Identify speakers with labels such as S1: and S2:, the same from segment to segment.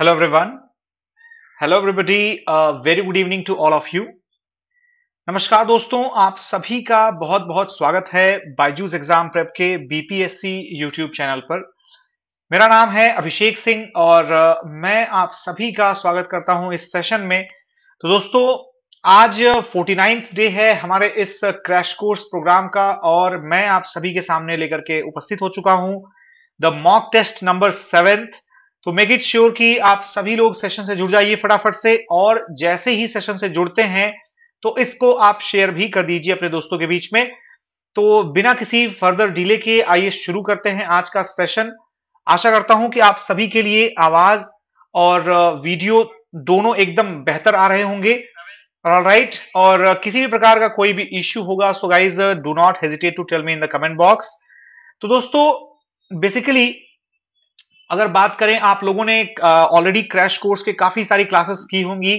S1: Hello everyone. Hello everybody. Uh, very good evening to all of you. नमस्कार दोस्तों आप सभी का बहुत बहुत स्वागत है बाइजूज एग्जाम प्रेप के बीपीएससी यूट्यूब चैनल पर मेरा नाम है अभिषेक सिंह और मैं आप सभी का स्वागत करता हूं इस सेशन में तो दोस्तों आज फोर्टी नाइन्थ डे है हमारे इस क्रैश कोर्स प्रोग्राम का और मैं आप सभी के सामने लेकर के उपस्थित हो चुका हूं the mock test number seventh तो मेक इट श्योर कि आप सभी लोग सेशन से जुड़ जाइए फटाफट से और जैसे ही सेशन से जुड़ते हैं तो इसको आप शेयर भी कर दीजिए अपने दोस्तों के बीच में तो बिना किसी फर्दर डिले के आइए शुरू करते हैं आज का सेशन आशा करता हूं कि आप सभी के लिए आवाज और वीडियो दोनों एकदम बेहतर आ रहे होंगे राइट right. और किसी भी प्रकार का कोई भी इश्यू होगा so guys do not hesitate to tell me in the comment box तो दोस्तों बेसिकली अगर बात करें आप लोगों ने ऑलरेडी क्रैश कोर्स के काफी सारी क्लासेस की होंगी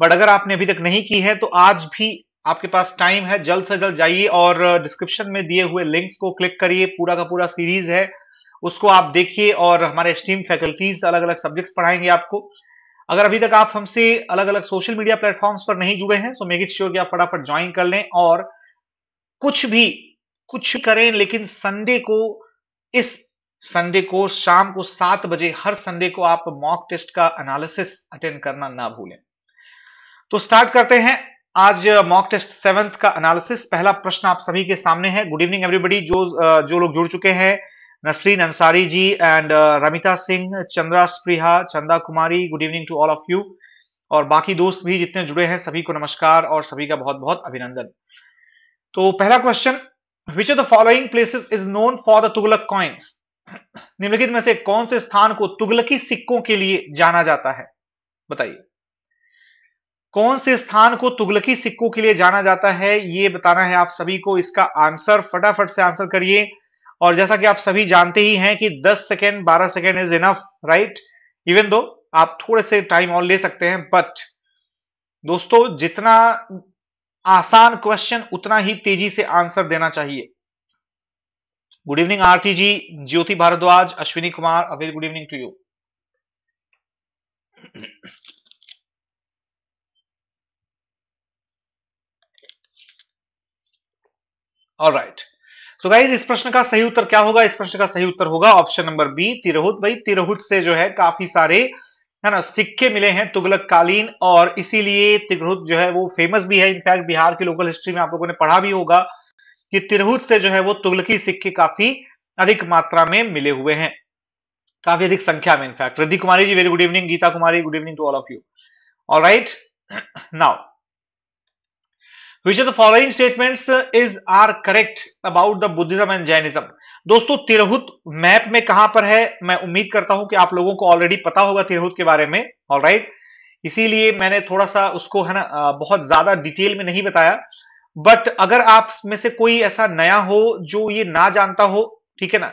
S1: बट अगर आपने अभी तक नहीं की है तो आज भी आपके पास टाइम है जल्द से जल्द जाइए और डिस्क्रिप्शन में दिए हुए लिंक्स को क्लिक करिए पूरा का पूरा सीरीज है उसको आप देखिए और हमारे स्टीम फैकल्टीज अलग अलग सब्जेक्ट्स पढ़ाएंगे आपको अगर अभी तक आप हमसे अलग अलग सोशल मीडिया प्लेटफॉर्म्स पर नहीं जुड़े हैं सो मेक इट श्योर कि आप फटाफट ज्वाइन कर लें और कुछ भी कुछ करें लेकिन संडे को इस संडे को शाम को सात बजे हर संडे को आप मॉक टेस्ट का एनालिसिस अटेंड करना ना भूलें तो स्टार्ट करते हैं आज मॉक टेस्ट सेवेंथ का एनालिसिस पहला प्रश्न आप सभी के सामने है गुड इवनिंग एवरीबडी जो uh, जो लोग जुड़ चुके हैं Nasreen Ansari ji and uh, Ramita Singh Chandra Spriha Chanda Kumari good evening to all of you और बाकी दोस्त भी जितने जुड़े हैं सभी को नमस्कार और सभी का बहुत बहुत अभिनंदन तो पहला question which of the following places is known for the Tughlaq coins निम्नलिखित में से कौन से स्थान को तुगलकी सिक्कों के लिए जाना जाता है बताइए कौन से स्थान को तुगलकी सिक्कों के लिए जाना जाता है यह बताना है आप सभी को इसका आंसर फटाफट से आंसर करिए और जैसा कि आप सभी जानते ही हैं कि 10 second 12 second is enough right even though आप थोड़े से टाइम और ले सकते हैं बट दोस्तों जितना आसान क्वेश्चन उतना ही तेजी से आंसर देना चाहिए good evening Aarti ji Jyoti Bhardwaj Ashwini Kumar a very good evening to you all right so guys इस प्रश्न का सही उत्तर क्या होगा इस प्रश्न का सही उत्तर होगा ऑप्शन नंबर बी तिरहुत भाई तिरहुत से जो है काफी सारे है ना सिक्के मिले हैं तुगलक कालीन और इसीलिए तिरहुत जो है वो फेमस भी है इनफैक्ट बिहार की लोकल हिस्ट्री में आप लोगों ने पढ़ा भी होगा कि तिरहुत से जो है वो तुगलकी सिक्के काफी अधिक मात्रा में मिले हुए हैं काफी अधिक संख्या में in fact Riddhi Kumari ji very good evening Geeta Kumari good evening to all of you all right now which of the following statements is are correct about the Buddhism and Jainism दोस्तों तिरहुत मैप में कहां पर है मैं उम्मीद करता हूं कि आप लोगों को ऑलरेडी पता होगा तिरहुत के बारे में ऑल राइट इसीलिए मैंने थोड़ा सा उसको है ना बहुत ज्यादा डिटेल में नहीं बताया बट अगर आप में से कोई ऐसा नया हो जो ये ना जानता हो ठीक है ना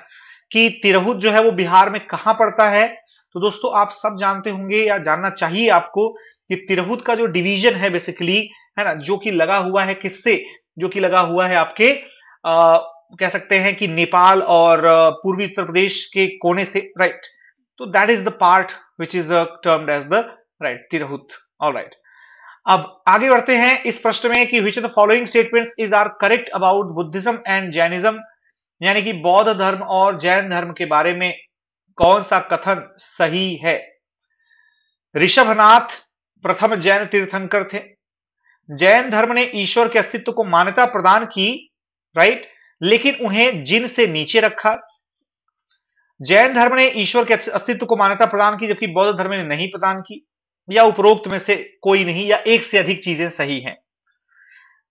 S1: कि तिरहुत जो है वो बिहार में कहां पड़ता है तो दोस्तों आप सब जानते होंगे या जानना चाहिए आपको कि तिरहुत का जो डिवीजन है बेसिकली है ना जो कि लगा हुआ है किससे जो कि लगा हुआ है आपके आ, कह सकते हैं कि नेपाल और पूर्वी उत्तर प्रदेश के कोने से राइट तो that is the part which is termed as the right Tirhut all right अब आगे बढ़ते हैं इस प्रश्न में कि which the following statement is are correct about Buddhism and Jainism यानी कि बौद्ध धर्म और जैन धर्म के बारे में कौन सा कथन सही है ऋषभनाथ प्रथम जैन तीर्थंकर थे जैन धर्म ने ईश्वर के अस्तित्व को मान्यता प्रदान की राइट लेकिन उन्हें जिन से नीचे रखा जैन धर्म ने ईश्वर के अस्तित्व को मान्यता प्रदान की जबकि बौद्ध धर्म ने नहीं प्रदान की या उपरोक्त में से कोई नहीं या एक से अधिक चीजें सही हैं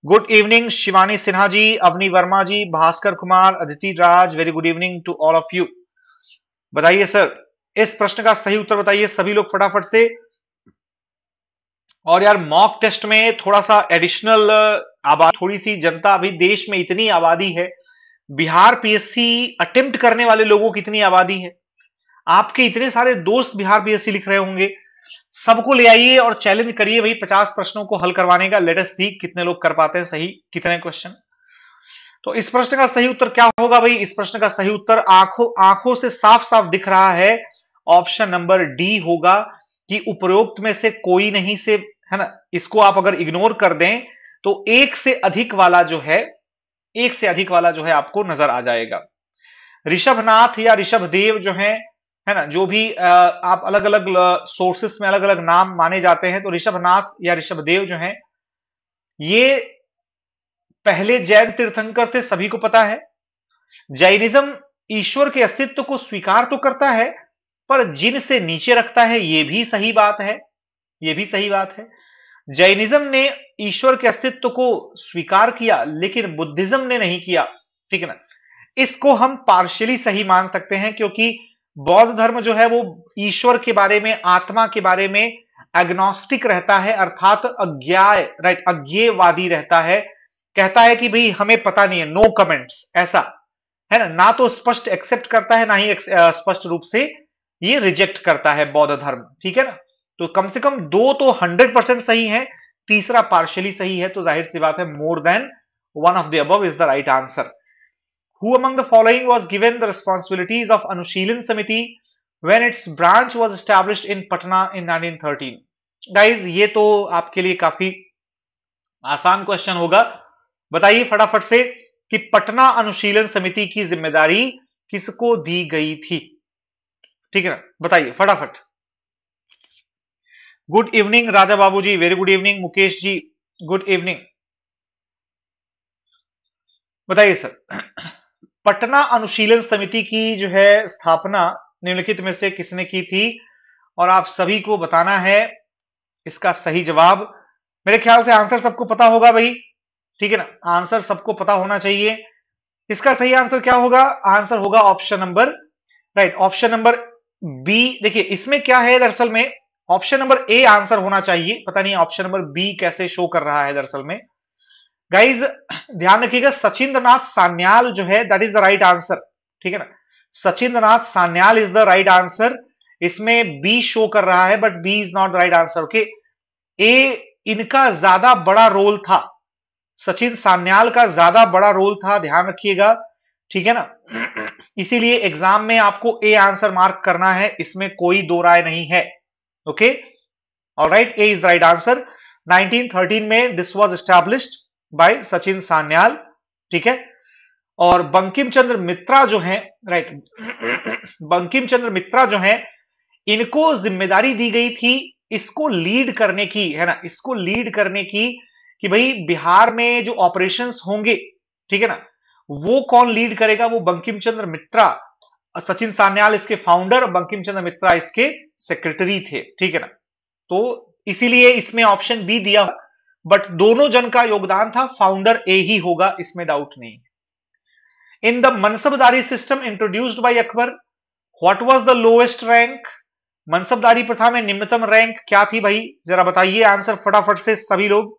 S1: good evening Shivani Sinha ji Avni Verma ji Bhaskar Kumar Aditi Raj very good evening to all of you बताइए सर इस प्रश्न का सही उत्तर बताइए सभी लोग फटाफट से और यार मॉक टेस्ट में थोड़ा सा एडिशनल आबादी थोड़ी सी जनता अभी देश में इतनी आबादी है बिहार पीएससी अटेम्प्ट करने वाले लोगों की इतनी आबादी है आपके इतने सारे दोस्त बिहार पीएससी लिख रहे होंगे सबको ले आइए और चैलेंज करिए भाई पचास प्रश्नों को हल करवाने का लेटेस्ट सी कितने लोग कर पाते हैं सही कितने क्वेश्चन तो इस प्रश्न का सही उत्तर क्या होगा भाई इस प्रश्न का सही उत्तर आंखों आंखों से साफ साफ दिख रहा है ऑप्शन नंबर डी होगा कि उपरोक्त में से कोई नहीं से है ना इसको आप अगर इग्नोर कर दें तो एक से अधिक वाला जो है एक से अधिक वाला जो है आपको नजर आ जाएगा ऋषभनाथ या ऋषभ देव जो है है ना जो भी आप अलग अलग सोर्सेस में अलग अलग नाम माने जाते हैं तो ऋषभनाथ या ऋषभदेव जो हैं ये पहले जैन तीर्थंकर थे सभी को पता है जैनिज्म ईश्वर के अस्तित्व को स्वीकार तो करता है पर जिन से नीचे रखता है ये भी सही बात है ये भी सही बात है जैनिज्म ने ईश्वर के अस्तित्व को स्वीकार किया लेकिन बुद्धिज्म ने नहीं किया ठीक है ना इसको हम पार्शियली सही मान सकते हैं क्योंकि बौद्ध धर्म जो है वो ईश्वर के बारे में आत्मा के बारे में एग्नोस्टिक रहता है अर्थात अज्ञाय राइट अज्ञेयवादी रहता है कहता है कि भाई हमें पता नहीं है नो कमेंट्स ऐसा है ना ना तो स्पष्ट एक्सेप्ट करता है ना ही स्पष्ट रूप से ये रिजेक्ट करता है बौद्ध धर्म ठीक है ना तो कम से कम दो तो हंड्रेड परसेंट सही है तीसरा पार्शियली सही है तो जाहिर सी बात है more than one of the above is the right answer Who among the following was given the responsibilities of Anushilan Samiti when its branch was established in Patna in 1913? Guys ये तो आपके लिए काफी आसान क्वेश्चन होगा बताइए फटाफट से कि पटना अनुशीलन समिति की जिम्मेदारी किसको दी गई थी ठीक है ना बताइए फटाफट good evening Raja Babu ji very good evening Mukesh ji good evening बताइए सर पटना अनुशीलन समिति की जो है स्थापना निम्नलिखित में से किसने की थी और आप सभी को बताना है इसका सही जवाब मेरे ख्याल से आंसर सबको पता होगा भाई ठीक है ना आंसर सबको पता होना चाहिए इसका सही आंसर क्या होगा आंसर होगा option number right option number B देखिए इसमें क्या है दरअसल में ऑप्शन नंबर ए आंसर होना चाहिए पता नहीं ऑप्शन नंबर बी कैसे शो कर रहा है दरअसल में गाइज ध्यान रखिएगा सचिंद्रनाथ सान्याल जो है that is the right answer ठीक है ना Sachindranath Sanyal is the right answer इसमें बी शो कर रहा है but B is not the right answer okay A इनका ज्यादा बड़ा रोल था सचिन सान्याल का ज्यादा बड़ा रोल था ध्यान रखिएगा ठीक है ना इसीलिए एग्जाम में आपको ए आंसर मार्क करना है इसमें कोई दो राय नहीं है ओके और right A is right answer 1913 में this was established by Sachin Sanyal ठीक है और बंकिम चंद्र मित्रा जो है राइट बंकिम चंद्र मित्रा जो है इनको जिम्मेदारी दी गई थी इसको लीड करने की है ना इसको लीड करने की कि भाई बिहार में जो ऑपरेशंस होंगे ठीक है ना वो कौन लीड करेगा वो बंकिम चंद्र मित्रा सचिन सान्याल इसके फाउंडर और बंकिम चंद्र मित्रा इसके सेक्रेटरी थे ठीक है ना तो इसीलिए इसमें ऑप्शन बी दिया बट दोनों जन का योगदान था फाउंडर ए ही होगा इसमें डाउट नहीं in the mansabdari system introduced by Akbar what was the lowest rank mansabdari प्रथा में निम्नतम रैंक क्या थी भाई जरा बताइए आंसर फटाफट से सभी लोग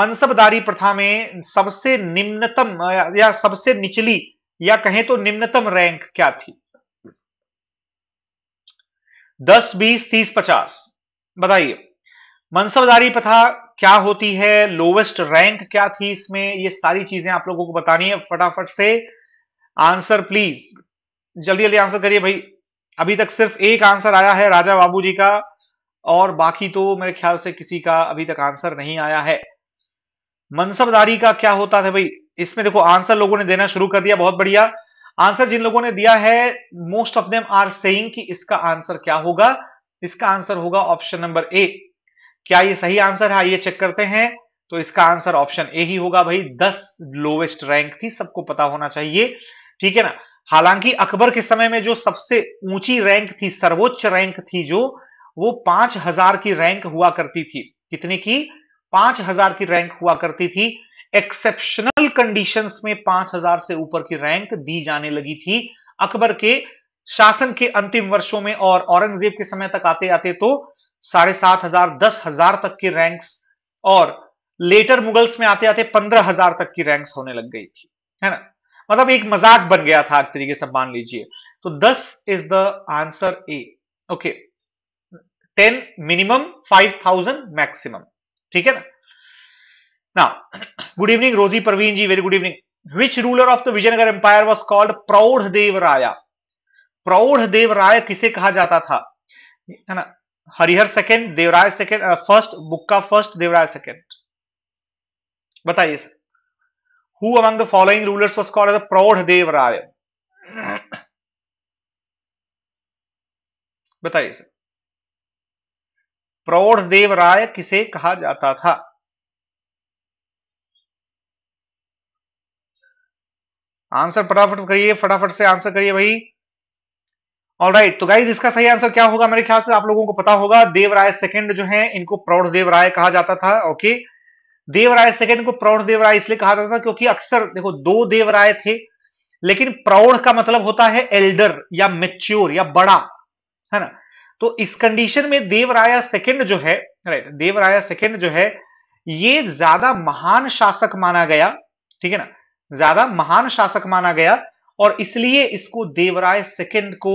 S1: मनसबदारी प्रथा में सबसे निम्नतम या सबसे निचली या कहें तो निम्नतम रैंक क्या थी दस बीस तीस पचास बताइए मनसबदारी प्रथा क्या होती है लोवेस्ट रैंक क्या थी इसमें ये सारी चीजें आप लोगों को बतानी है फटाफट से आंसर प्लीज जल्दी जल्दी आंसर करिए भाई अभी तक सिर्फ एक आंसर आया है राजा बाबू जी का और बाकी तो मेरे ख्याल से किसी का अभी तक आंसर नहीं आया है मनसबदारी का क्या होता था भाई इसमें देखो आंसर लोगों ने देना शुरू कर दिया बहुत बढ़िया आंसर जिन लोगों ने दिया है most of them are saying कि इसका आंसर क्या होगा इसका आंसर होगा ऑप्शन नंबर ए क्या ये सही आंसर है हाँ, ये चेक करते हैं तो इसका आंसर ऑप्शन ए ही होगा भाई दस लोवेस्ट रैंक थी सबको पता होना चाहिए ठीक है ना हालांकि अकबर के समय में जो सबसे ऊंची रैंक थी सर्वोच्च रैंक थी जो वो पांच हजार की रैंक हुआ करती थी कितने की पांच हजार की रैंक हुआ करती थी एक्सेप्शनल कंडीशंस में पांच हजार से ऊपर की रैंक दी जाने लगी थी अकबर के शासन के अंतिम वर्षों में और औरंगजेब के समय तक आते आते तो साढ़े सात हजार दस हजार तक की रैंक्स और लेटर मुगल्स में आते आते पंद्रह हजार तक की रैंक्स होने लग गई थी है ना मतलब एक मजाक बन गया था एक तरीके से मान लीजिए तो दस is the answer A okay ten minimum five thousand maximum ठीक है ना ना good evening Rosy Praveen ji very good evening which ruler of the Vijayanagara empire was called Praudha Deva राय प्रौढ़ देव राय किसे कहा जाता था है ना Harihara second Devaraya second first book का फर्स्ट देवराय सेकेंड बताइए sir who among the following rulers was called as Praudha Devaraya बताइए सर प्रौढ़ देवराय किसे कहा जाता था आंसर फटाफट करिए फटाफट से आंसर करिए भाई ऑल राइट तो गाइज इसका सही आंसर क्या होगा मेरे ख्याल से आप लोगों को पता होगा देवराय सेकंड जो है इनको प्रौढ़ देवराय कहा जाता था ओके देवराय सेकंड को प्रौढ़ देवराय इसलिए कहा जाता था क्योंकि अक्सर देखो दो देवराय थे लेकिन प्रौढ़ का मतलब होता है एल्डर या मेच्योर या बड़ा है ना तो इस कंडीशन में देवराया सेकंड जो है राइट देवराया सेकंड जो है ये ज्यादा महान शासक माना गया ठीक है ना ज्यादा महान शासक माना गया और इसलिए इसको देवराय सेकंड को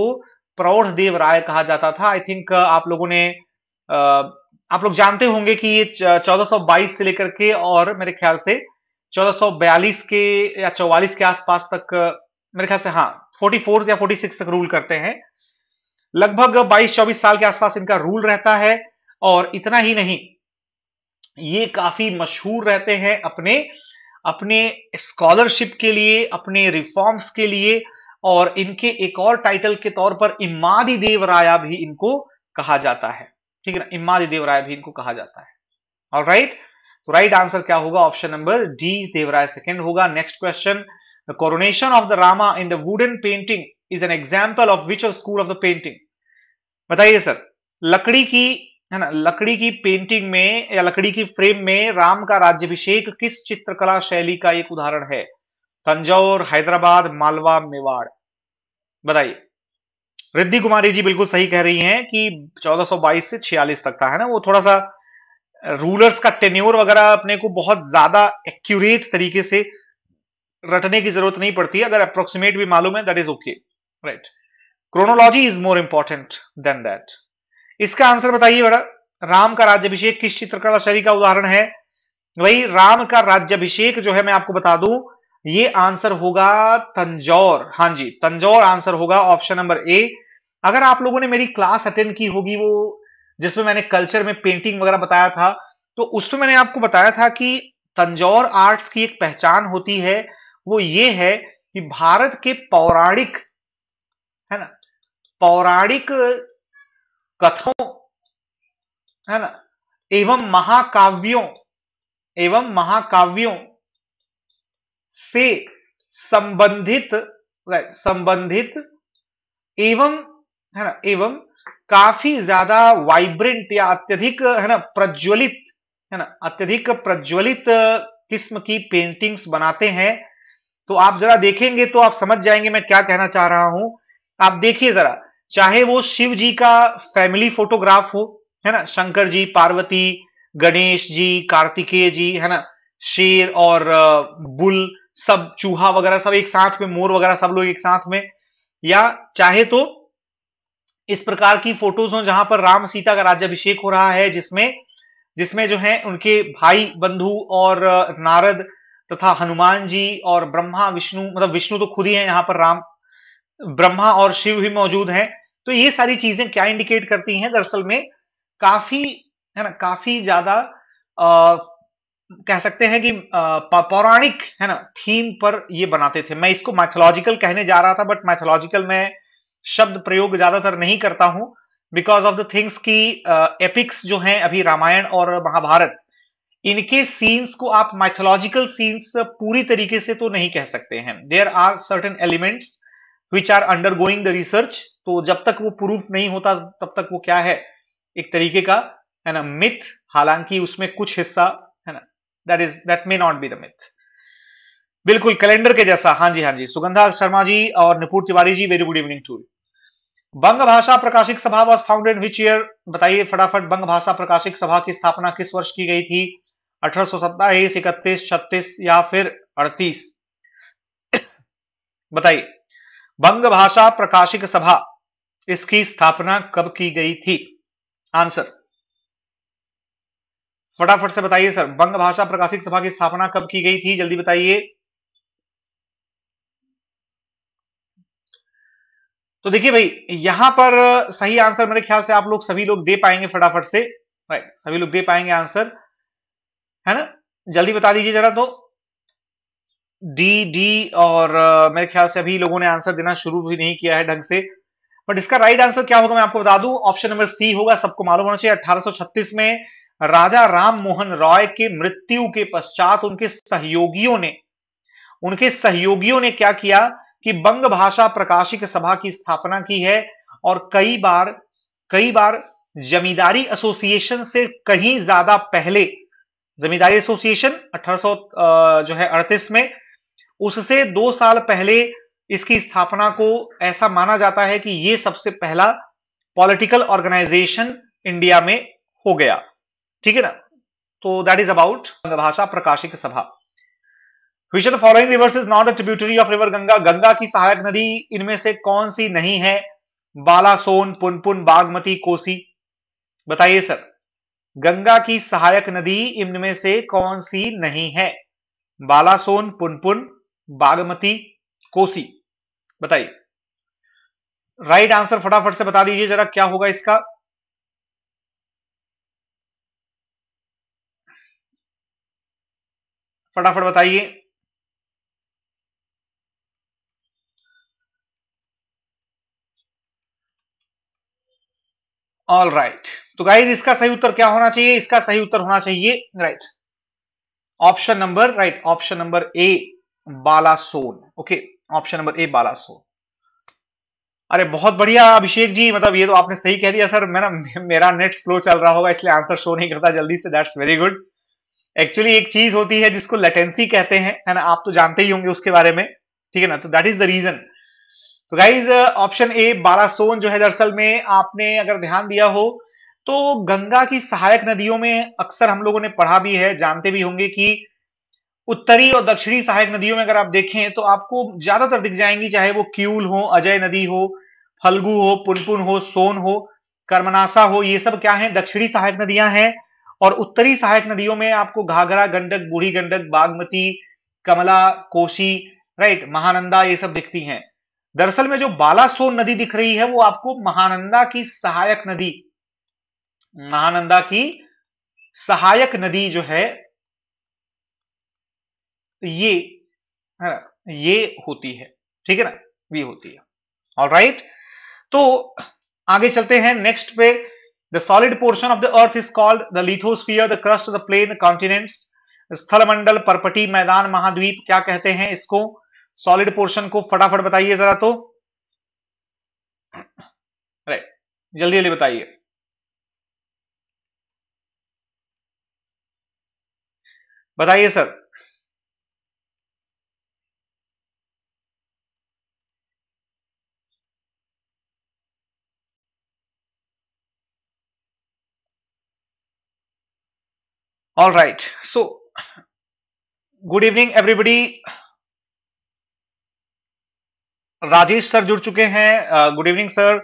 S1: प्रौढ़ देव राय कहा जाता था आई थिंक uh, आप लोगों ने uh, आप लोग जानते होंगे कि ये 1422 से लेकर के और मेरे ख्याल से 1442 के या 44 के आसपास तक मेरे ख्याल से हाँ 44 या 46 तक रूल करते हैं लगभग 22-24 साल के आसपास इनका रूल रहता है और इतना ही नहीं ये काफी मशहूर रहते हैं अपने अपने स्कॉलरशिप के लिए अपने रिफॉर्म्स के लिए और इनके एक और टाइटल के तौर पर इमादि देवराया भी इनको कहा जाता है ठीक है ना इमादि देवराया भी इनको कहा जाता है और राइट तो राइट आंसर क्या होगा option number D Devaraya second होगा next question the coronation of the Rama in the wooden painting is an example of which school of the painting बताइए सर लकड़ी की है ना लकड़ी की पेंटिंग में या लकड़ी की फ्रेम में राम का राज्यभिषेक किस चित्रकला शैली का एक उदाहरण है तंजौर हैदराबाद मालवा मेवाड़ बताइए रिद्धि कुमारी जी बिल्कुल सही कह रही हैं कि 1422 से 46 तक का है ना वो थोड़ा सा रूलर्स का टेन्योर वगैरह अपने को बहुत ज्यादा एक्यूरेट तरीके से रटने की जरूरत नहीं पड़ती अगर अप्रोक्सीमेट भी मालूम है that is okay right chronology is more important than that इसका आंसर बताइए बड़ा राम का राज्यभिषेक किस चित्रकला शैली का उदाहरण है वही राम का राज्यभिषेक जो है मैं आपको बता दूं ये आंसर होगा तंजौर हां जी तंजौर आंसर होगा ऑप्शन नंबर ए अगर आप लोगों ने मेरी क्लास अटेंड की होगी वो जिसमें मैंने कल्चर में पेंटिंग वगैरह बताया था तो उसमें मैंने आपको बताया था कि तंजौर आर्ट्स की एक पहचान होती है वो ये है कि भारत के पौराणिक है ना पौराणिक कथों है ना एवं महाकाव्यों एवं महाकाव्यों से संबंधित संबंधित एवं है ना एवं काफी ज्यादा वाइब्रेंट या अत्यधिक है ना प्रज्वलित है ना अत्यधिक प्रज्वलित किस्म की पेंटिंग्स बनाते हैं तो आप जरा देखेंगे तो आप समझ जाएंगे मैं क्या कहना चाह रहा हूं आप देखिए जरा चाहे वो शिव जी का फैमिली फोटोग्राफ हो है ना शंकर जी पार्वती गणेश जी कार्तिकेय जी है ना शेर और बुल सब चूहा वगैरह सब एक साथ में मोर वगैरह सब लोग एक साथ में या चाहे तो इस प्रकार की फोटोज हो जहां पर राम सीता का राज्यभिषेक हो रहा है जिसमें जिसमें जो है उनके भाई बंधु और नारद तथा हनुमान जी और ब्रह्मा विष्णु मतलब विष्णु तो खुद ही है यहाँ पर राम ब्रह्मा और शिव भी मौजूद हैं तो ये सारी चीजें क्या इंडिकेट करती हैं दरअसल में काफी है ना काफी ज्यादा कह सकते हैं कि पौराणिक है ना थीम पर ये बनाते थे मैं इसको मैथोलॉजिकल कहने जा रहा था बट मैथोलॉजिकल मैं शब्द प्रयोग ज्यादातर नहीं करता हूं बिकॉज ऑफ द थिंग्स की एपिक्स जो हैं अभी रामायण और महाभारत इनके सीन्स को आप माइथोलॉजिकल सीन्स पूरी तरीके से तो नहीं कह सकते हैं there are certain elements which are undergoing the research तो जब तक वो प्रूफ नहीं होता तब तक वो क्या है एक तरीके का है ना मिथ हालांकि उसमें कुछ हिस्सा that is that may not be the myth बिल्कुल कैलेंडर के जैसा हाँ जी हाँ जी सुगंधा शर्मा जी और Nipun Tiwari ji very good evening to Bang Bhasha Prakashik सभा वॉज फाउंडेड विच ईयर बताइए फटाफट बंग भाषा प्रकाशिक सभा की स्थापना किस वर्ष की गई थी अठारह सो सत्ताईस इकतीस छत्तीस या फिर अड़तीस बताइए बंग भाषा प्रकाशिक सभा इसकी स्थापना कब की गई थी आंसर फटाफट से बताइए सर बंग भाषा प्रकाशिक सभा की स्थापना कब की गई थी जल्दी बताइए तो देखिए भाई यहां पर सही आंसर मेरे ख्याल से आप लोग सभी लोग दे पाएंगे फटाफट से राइट सभी लोग दे पाएंगे आंसर है ना जल्दी बता दीजिए जरा तो डी डी और मेरे ख्याल से अभी लोगों ने आंसर देना शुरू भी नहीं किया है ढंग से बट इसका राइट आंसर क्या होगा मैं आपको बता दूं ऑप्शन नंबर सी होगा सबको मालूम होना चाहिए अठारह में राजा राम मोहन रॉय के मृत्यु के पश्चात उनके सहयोगियों ने उनके सहयोगियों ने क्या किया कि बंग भाषा प्रकाशिक सभा की स्थापना की है और कई बार कई बार जमींदारी एसोसिएशन से कहीं ज्यादा पहले जमींदारी एसोसिएशन 1800 जो है अड़तीस में उससे दो साल पहले इसकी स्थापना को ऐसा माना जाता है कि ये सबसे पहला पॉलिटिकल ऑर्गेनाइजेशन इंडिया में हो गया ठीक है ना तो that is about Bhasha Prakashik Sabha which of following rivers is not a tributary of river Ganga Ganga की सहायक नदी इनमें से कौन सी नहीं है बालासोन पुनपुन बागमती कोसी बताइए सर गंगा की सहायक नदी इनमें से कौन सी नहीं है बालासोन पुनपुन बागमती कोसी बताइए राइट आंसर फटाफट से बता दीजिए जरा क्या होगा इसका फटाफट बताइए ऑल राइट right. तो गाइज इसका सही उत्तर क्या होना चाहिए इसका सही उत्तर होना चाहिए right option number right option number A Balason okay option number A Balason अरे बहुत बढ़िया अभिषेक जी मतलब ये तो आपने सही कह दिया सर मैं ना मेरा नेट स्लो चल रहा होगा इसलिए आंसर शो नहीं करता जल्दी से दैट्स वेरी गुड एक्चुअली एक चीज होती है जिसको लेटेंसी कहते हैं है ना आप तो जानते ही होंगे उसके बारे में ठीक है ना तो दैट इज द रीजन तो गाइज ऑप्शन ए सोन जो है दरअसल में आपने अगर ध्यान दिया हो तो गंगा की सहायक नदियों में अक्सर हम लोगों ने पढ़ा भी है जानते भी होंगे कि उत्तरी और दक्षिणी सहायक नदियों में अगर आप देखें तो आपको ज्यादातर दिख जाएंगी चाहे वो क्यूल हो अजय नदी हो फलगु हो पुनपुन हो सोन हो कर्मनासा हो ये सब क्या है दक्षिणी सहायक नदियां हैं और उत्तरी सहायक नदियों में आपको घाघरा गंडक बूढ़ी गंडक बागमती कमला कोशी राइट महानंदा ये सब दिखती हैं दरअसल में जो बालासोन नदी दिख रही है वो आपको महानंदा की सहायक नदी महानंदा की सहायक नदी जो है ये है ना ये होती है ठीक है ना ये होती है और राइट तो आगे चलते हैं नेक्स्ट पे The solid portion of the earth is called the lithosphere, the crust, the plain, the continents, स्थलमंडल परपटी मैदान महाद्वीप क्या कहते हैं इसको सॉलिड पोर्शन को फटाफट बताइए जरा तो राइट जल्दी जल्दी बताइए बताइए sir all right so good evening everybody Rajesh sir जुड़ चुके हैं गुड इवनिंग सर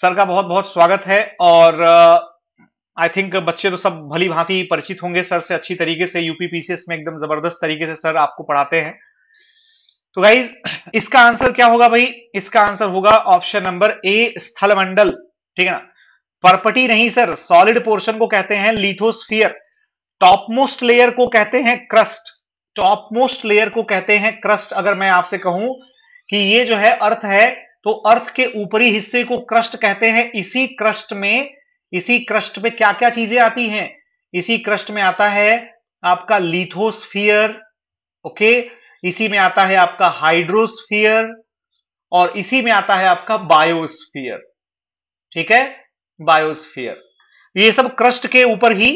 S1: सर का बहुत बहुत स्वागत है और आई uh, थिंक बच्चे तो सब भली भांति परिचित होंगे सर से अच्छी तरीके से यूपी में एकदम जबरदस्त तरीके से सर आपको पढ़ाते हैं तो गाइज इसका आंसर क्या होगा भाई इसका आंसर होगा ऑप्शन नंबर ए स्थलमंडल ठीक है ना परपटी नहीं सर सॉलिड पोर्शन को कहते हैं लिथोस्फियर टॉप मोस्ट लेयर को कहते हैं क्रस्ट टॉप मोस्ट लेयर को कहते हैं क्रस्ट अगर मैं आपसे कहूं कि ये जो है अर्थ है तो अर्थ के ऊपरी हिस्से को क्रस्ट कहते हैं इसी क्रस्ट में इसी क्रस्ट में क्या क्या चीजें आती हैं इसी क्रस्ट में आता है आपका लिथोस्फियर ओके इसी में आता है आपका हाइड्रोस्फियर और इसी में आता है आपका बायोस्फियर ठीक है बायोस्फियर ये सब क्रस्ट के ऊपर ही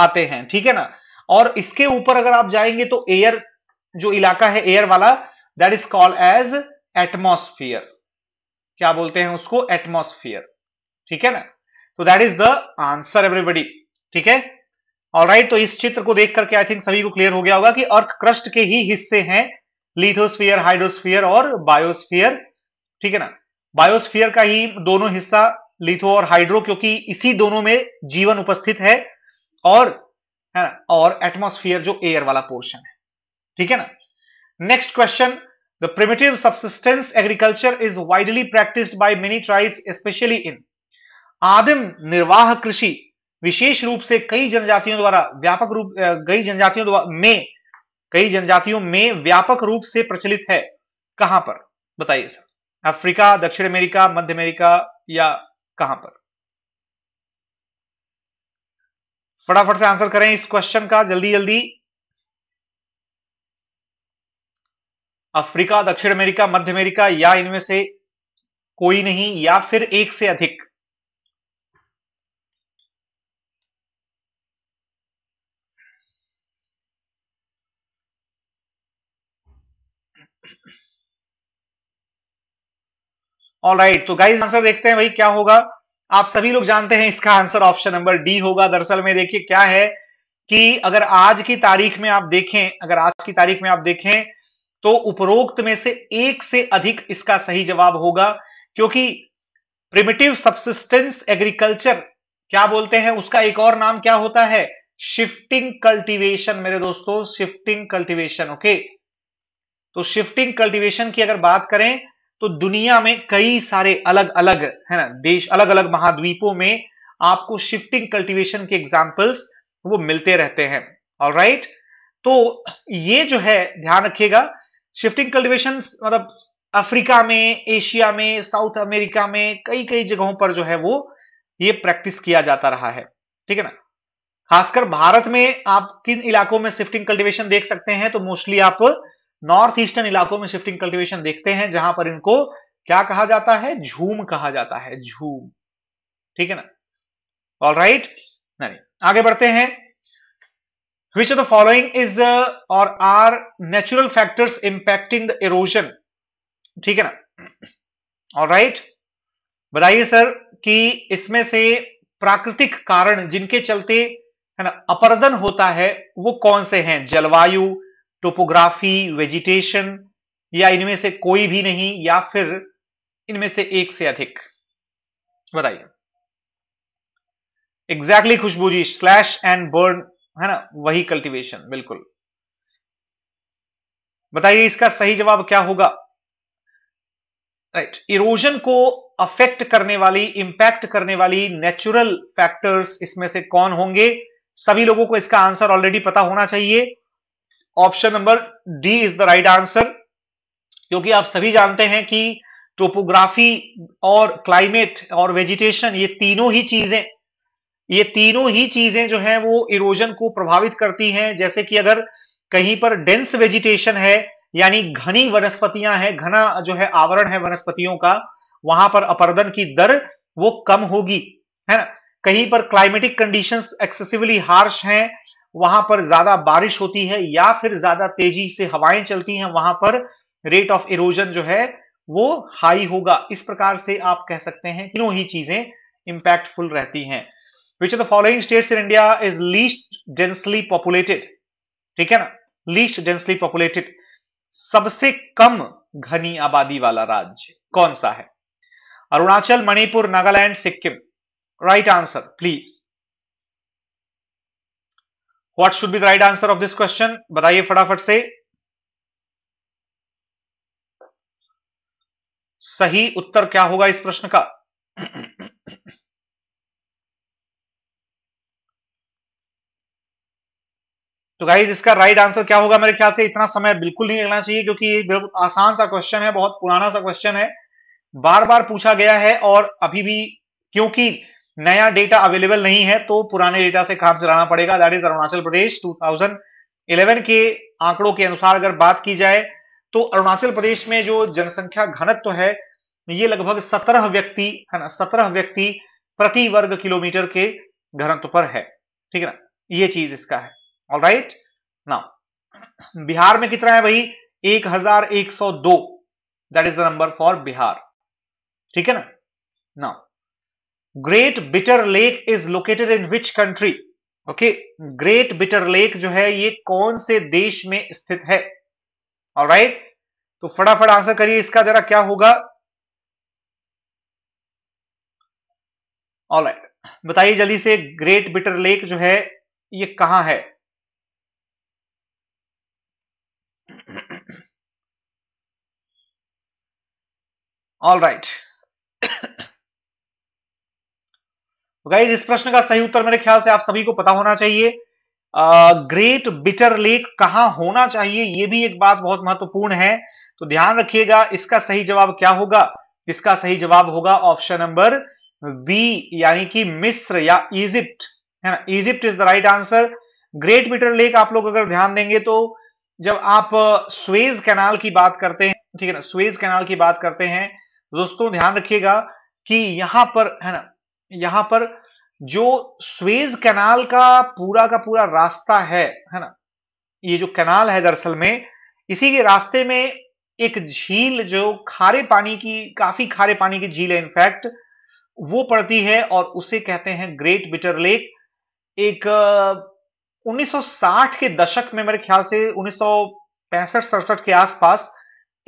S1: आते हैं ठीक है ना और इसके ऊपर अगर आप जाएंगे तो एयर जो इलाका है एयर वाला that is called as atmosphere क्या बोलते हैं उसको एटमोस्फियर ठीक है ना तो that is the answer everybody ठीक है और राइट तो इस चित्र को देख करके आई थिंक सभी को क्लियर हो गया होगा कि अर्थ क्रस्ट के ही हिस्से हैं लिथोस्फियर हाइड्रोस्फियर और बायोस्फियर ठीक है ना बायोस्फियर का ही दोनों हिस्सा लिथो और हाइड्रो क्योंकि इसी दोनों में जीवन उपस्थित है और है ना और एटमोस्फियर जो एयर वाला पोर्शन है ठीक है ना next question the primitive subsistence agriculture is widely practised by many tribes specially in आदिम निर्वाह कृषि विशेष रूप से कई जनजातियों द्वारा व्यापक रूप कई जनजातियों में कई जनजातियों में व्यापक रूप से प्रचलित है कहां पर बताइए सर अफ्रीका दक्षिण अमेरिका मध्य अमेरिका या कहां पर फटाफट से आंसर करें इस क्वेश्चन का जल्दी जल्दी अफ्रीका दक्षिण अमेरिका मध्य अमेरिका या इनमें से कोई नहीं या फिर एक से अधिक ऑल राइट right, तो गाइस आंसर देखते हैं भाई क्या होगा आप सभी लोग जानते हैं इसका आंसर ऑप्शन नंबर डी होगा दरअसल में देखिए क्या है कि अगर आज की तारीख में आप देखें अगर आज की तारीख में आप देखें तो उपरोक्त में से एक से अधिक इसका सही जवाब होगा क्योंकि प्रिमिटिव सबसिस्टेंस एग्रीकल्चर क्या बोलते हैं उसका एक और नाम क्या होता है शिफ्टिंग कल्टीवेशन मेरे दोस्तों शिफ्टिंग कल्टीवेशन ओके तो शिफ्टिंग कल्टीवेशन की अगर बात करें तो दुनिया में कई सारे अलग अलग है ना देश अलग अलग महाद्वीपों में आपको शिफ्टिंग कल्टीवेशन के एग्जाम्पल्स वो मिलते रहते हैं और राइट तो ये जो है ध्यान रखिएगा शिफ्टिंग कल्टीवेशन मतलब अफ्रीका में एशिया में साउथ अमेरिका में कई कई जगहों पर जो है वो ये प्रैक्टिस किया जाता रहा है ठीक है ना खासकर भारत में आप किन इलाकों में शिफ्टिंग कल्टीवेशन देख सकते हैं तो मोस्टली आप नॉर्थ ईस्टर्न इलाकों में शिफ्टिंग कल्टीवेशन देखते हैं जहां पर इनको क्या कहा जाता है झूम कहा जाता है झूम ठीक है ना ऑल राइट नहीं आगे बढ़ते हैं which of the following is और are natural factors impacting the erosion ठीक है ना ऑल राइट बताइए सर कि इसमें से प्राकृतिक कारण जिनके चलते है ना अपर्दन होता है वो कौन से हैं जलवायु टोपोग्राफी वेजिटेशन या इनमें से कोई भी नहीं या फिर इनमें से एक से अधिक बताइए exactly Khushboo ji slash and burn है ना वही कल्टीवेशन बिल्कुल बताइए इसका सही जवाब क्या होगा राइट right. इरोजन को अफेक्ट करने वाली इंपैक्ट करने वाली नेचुरल फैक्टर्स इसमें से कौन होंगे सभी लोगों को इसका आंसर ऑलरेडी पता होना चाहिए option number D is the right answer क्योंकि आप सभी जानते हैं कि टोपोग्राफी और क्लाइमेट और वेजिटेशन ये तीनों ही चीजें ये तीनों ही चीजें जो हैं वो इरोजन को प्रभावित करती हैं जैसे कि अगर कहीं पर डेंस वेजिटेशन है यानी घनी वनस्पतियां हैं घना जो है आवरण है वनस्पतियों का वहां पर अपर्दन की दर वो कम होगी है ना कहीं पर क्लाइमेटिक कंडीशंस एक्सेसिवली हार्श हैं वहां पर ज्यादा बारिश होती है या फिर ज्यादा तेजी से हवाएं चलती हैं वहां पर रेट ऑफ इरोजन जो है वो हाई होगा इस प्रकार से आप कह सकते हैं तीनों ही चीजें इंपैक्टफुल रहती हैं which of the following states in India is least densely populated ठीक है ना लीस्ट डेंसली पॉपुलेटेड सबसे कम घनी आबादी वाला राज्य कौन सा है Arunachal Manipur Nagaland Sikkim right answer please what should be the right answer of this question बताइए फटाफट से सही उत्तर क्या होगा इस प्रश्न का तो गाइज इसका राइट आंसर क्या होगा मेरे ख्याल से इतना समय बिल्कुल नहीं लगना चाहिए क्योंकि ये बहुत आसान सा क्वेश्चन है बहुत पुराना सा क्वेश्चन है बार बार पूछा गया है और अभी भी क्योंकि नया डेटा अवेलेबल नहीं है तो पुराने डेटा से काम चलाना पड़ेगा दैट इज अरुणाचल प्रदेश 2011 के आंकड़ों के अनुसार अगर बात की जाए तो अरुणाचल प्रदेश में जो जनसंख्या घनत्व तो है ये लगभग सत्रह व्यक्ति है ना सत्रह व्यक्ति प्रति वर्ग किलोमीटर के घनत्व पर है ठीक है ना ये चीज इसका है ऑल राइट नाउ बिहार में कितना है भाई दो that is the number for Bihar ठीक है ना now Great Bitter Lake is located in which country okay Great Bitter Lake जो है ये कौन से देश में स्थित है और राइट right? तो फटाफट आंसर करिए इसका जरा क्या होगा ऑल राइट बताइए जल्दी से ग्रेट बिटर लेक जो है ये कहां है ऑल राइट right. तो गाइज इस प्रश्न का सही उत्तर मेरे ख्याल से आप सभी को पता होना चाहिए ग्रेट बिटर लेक कहा होना चाहिए यह भी एक बात बहुत महत्वपूर्ण है तो ध्यान रखिएगा इसका सही जवाब क्या होगा इसका सही जवाब होगा ऑप्शन नंबर बी यानी कि मिस्र या इजिप्ट है ना Egypt is the right answer Great Bitter Lake आप लोग अगर ध्यान देंगे तो जब आप स्वेज कैनाल की बात करते हैं ठीक है ना स्वेज कैनाल की बात करते हैं दोस्तों ध्यान रखिएगा कि यहां पर है ना यहां पर जो स्वेज कैनाल का पूरा का पूरा रास्ता है है ना ये जो कैनाल है दरअसल में इसी के रास्ते में एक झील जो खारे पानी की काफी खारे पानी की झील है इनफैक्ट वो पड़ती है और उसे कहते हैं ग्रेट बिटर लेक एक 1960 के दशक में मेरे ख्याल से उन्नीस सड़सठ के आसपास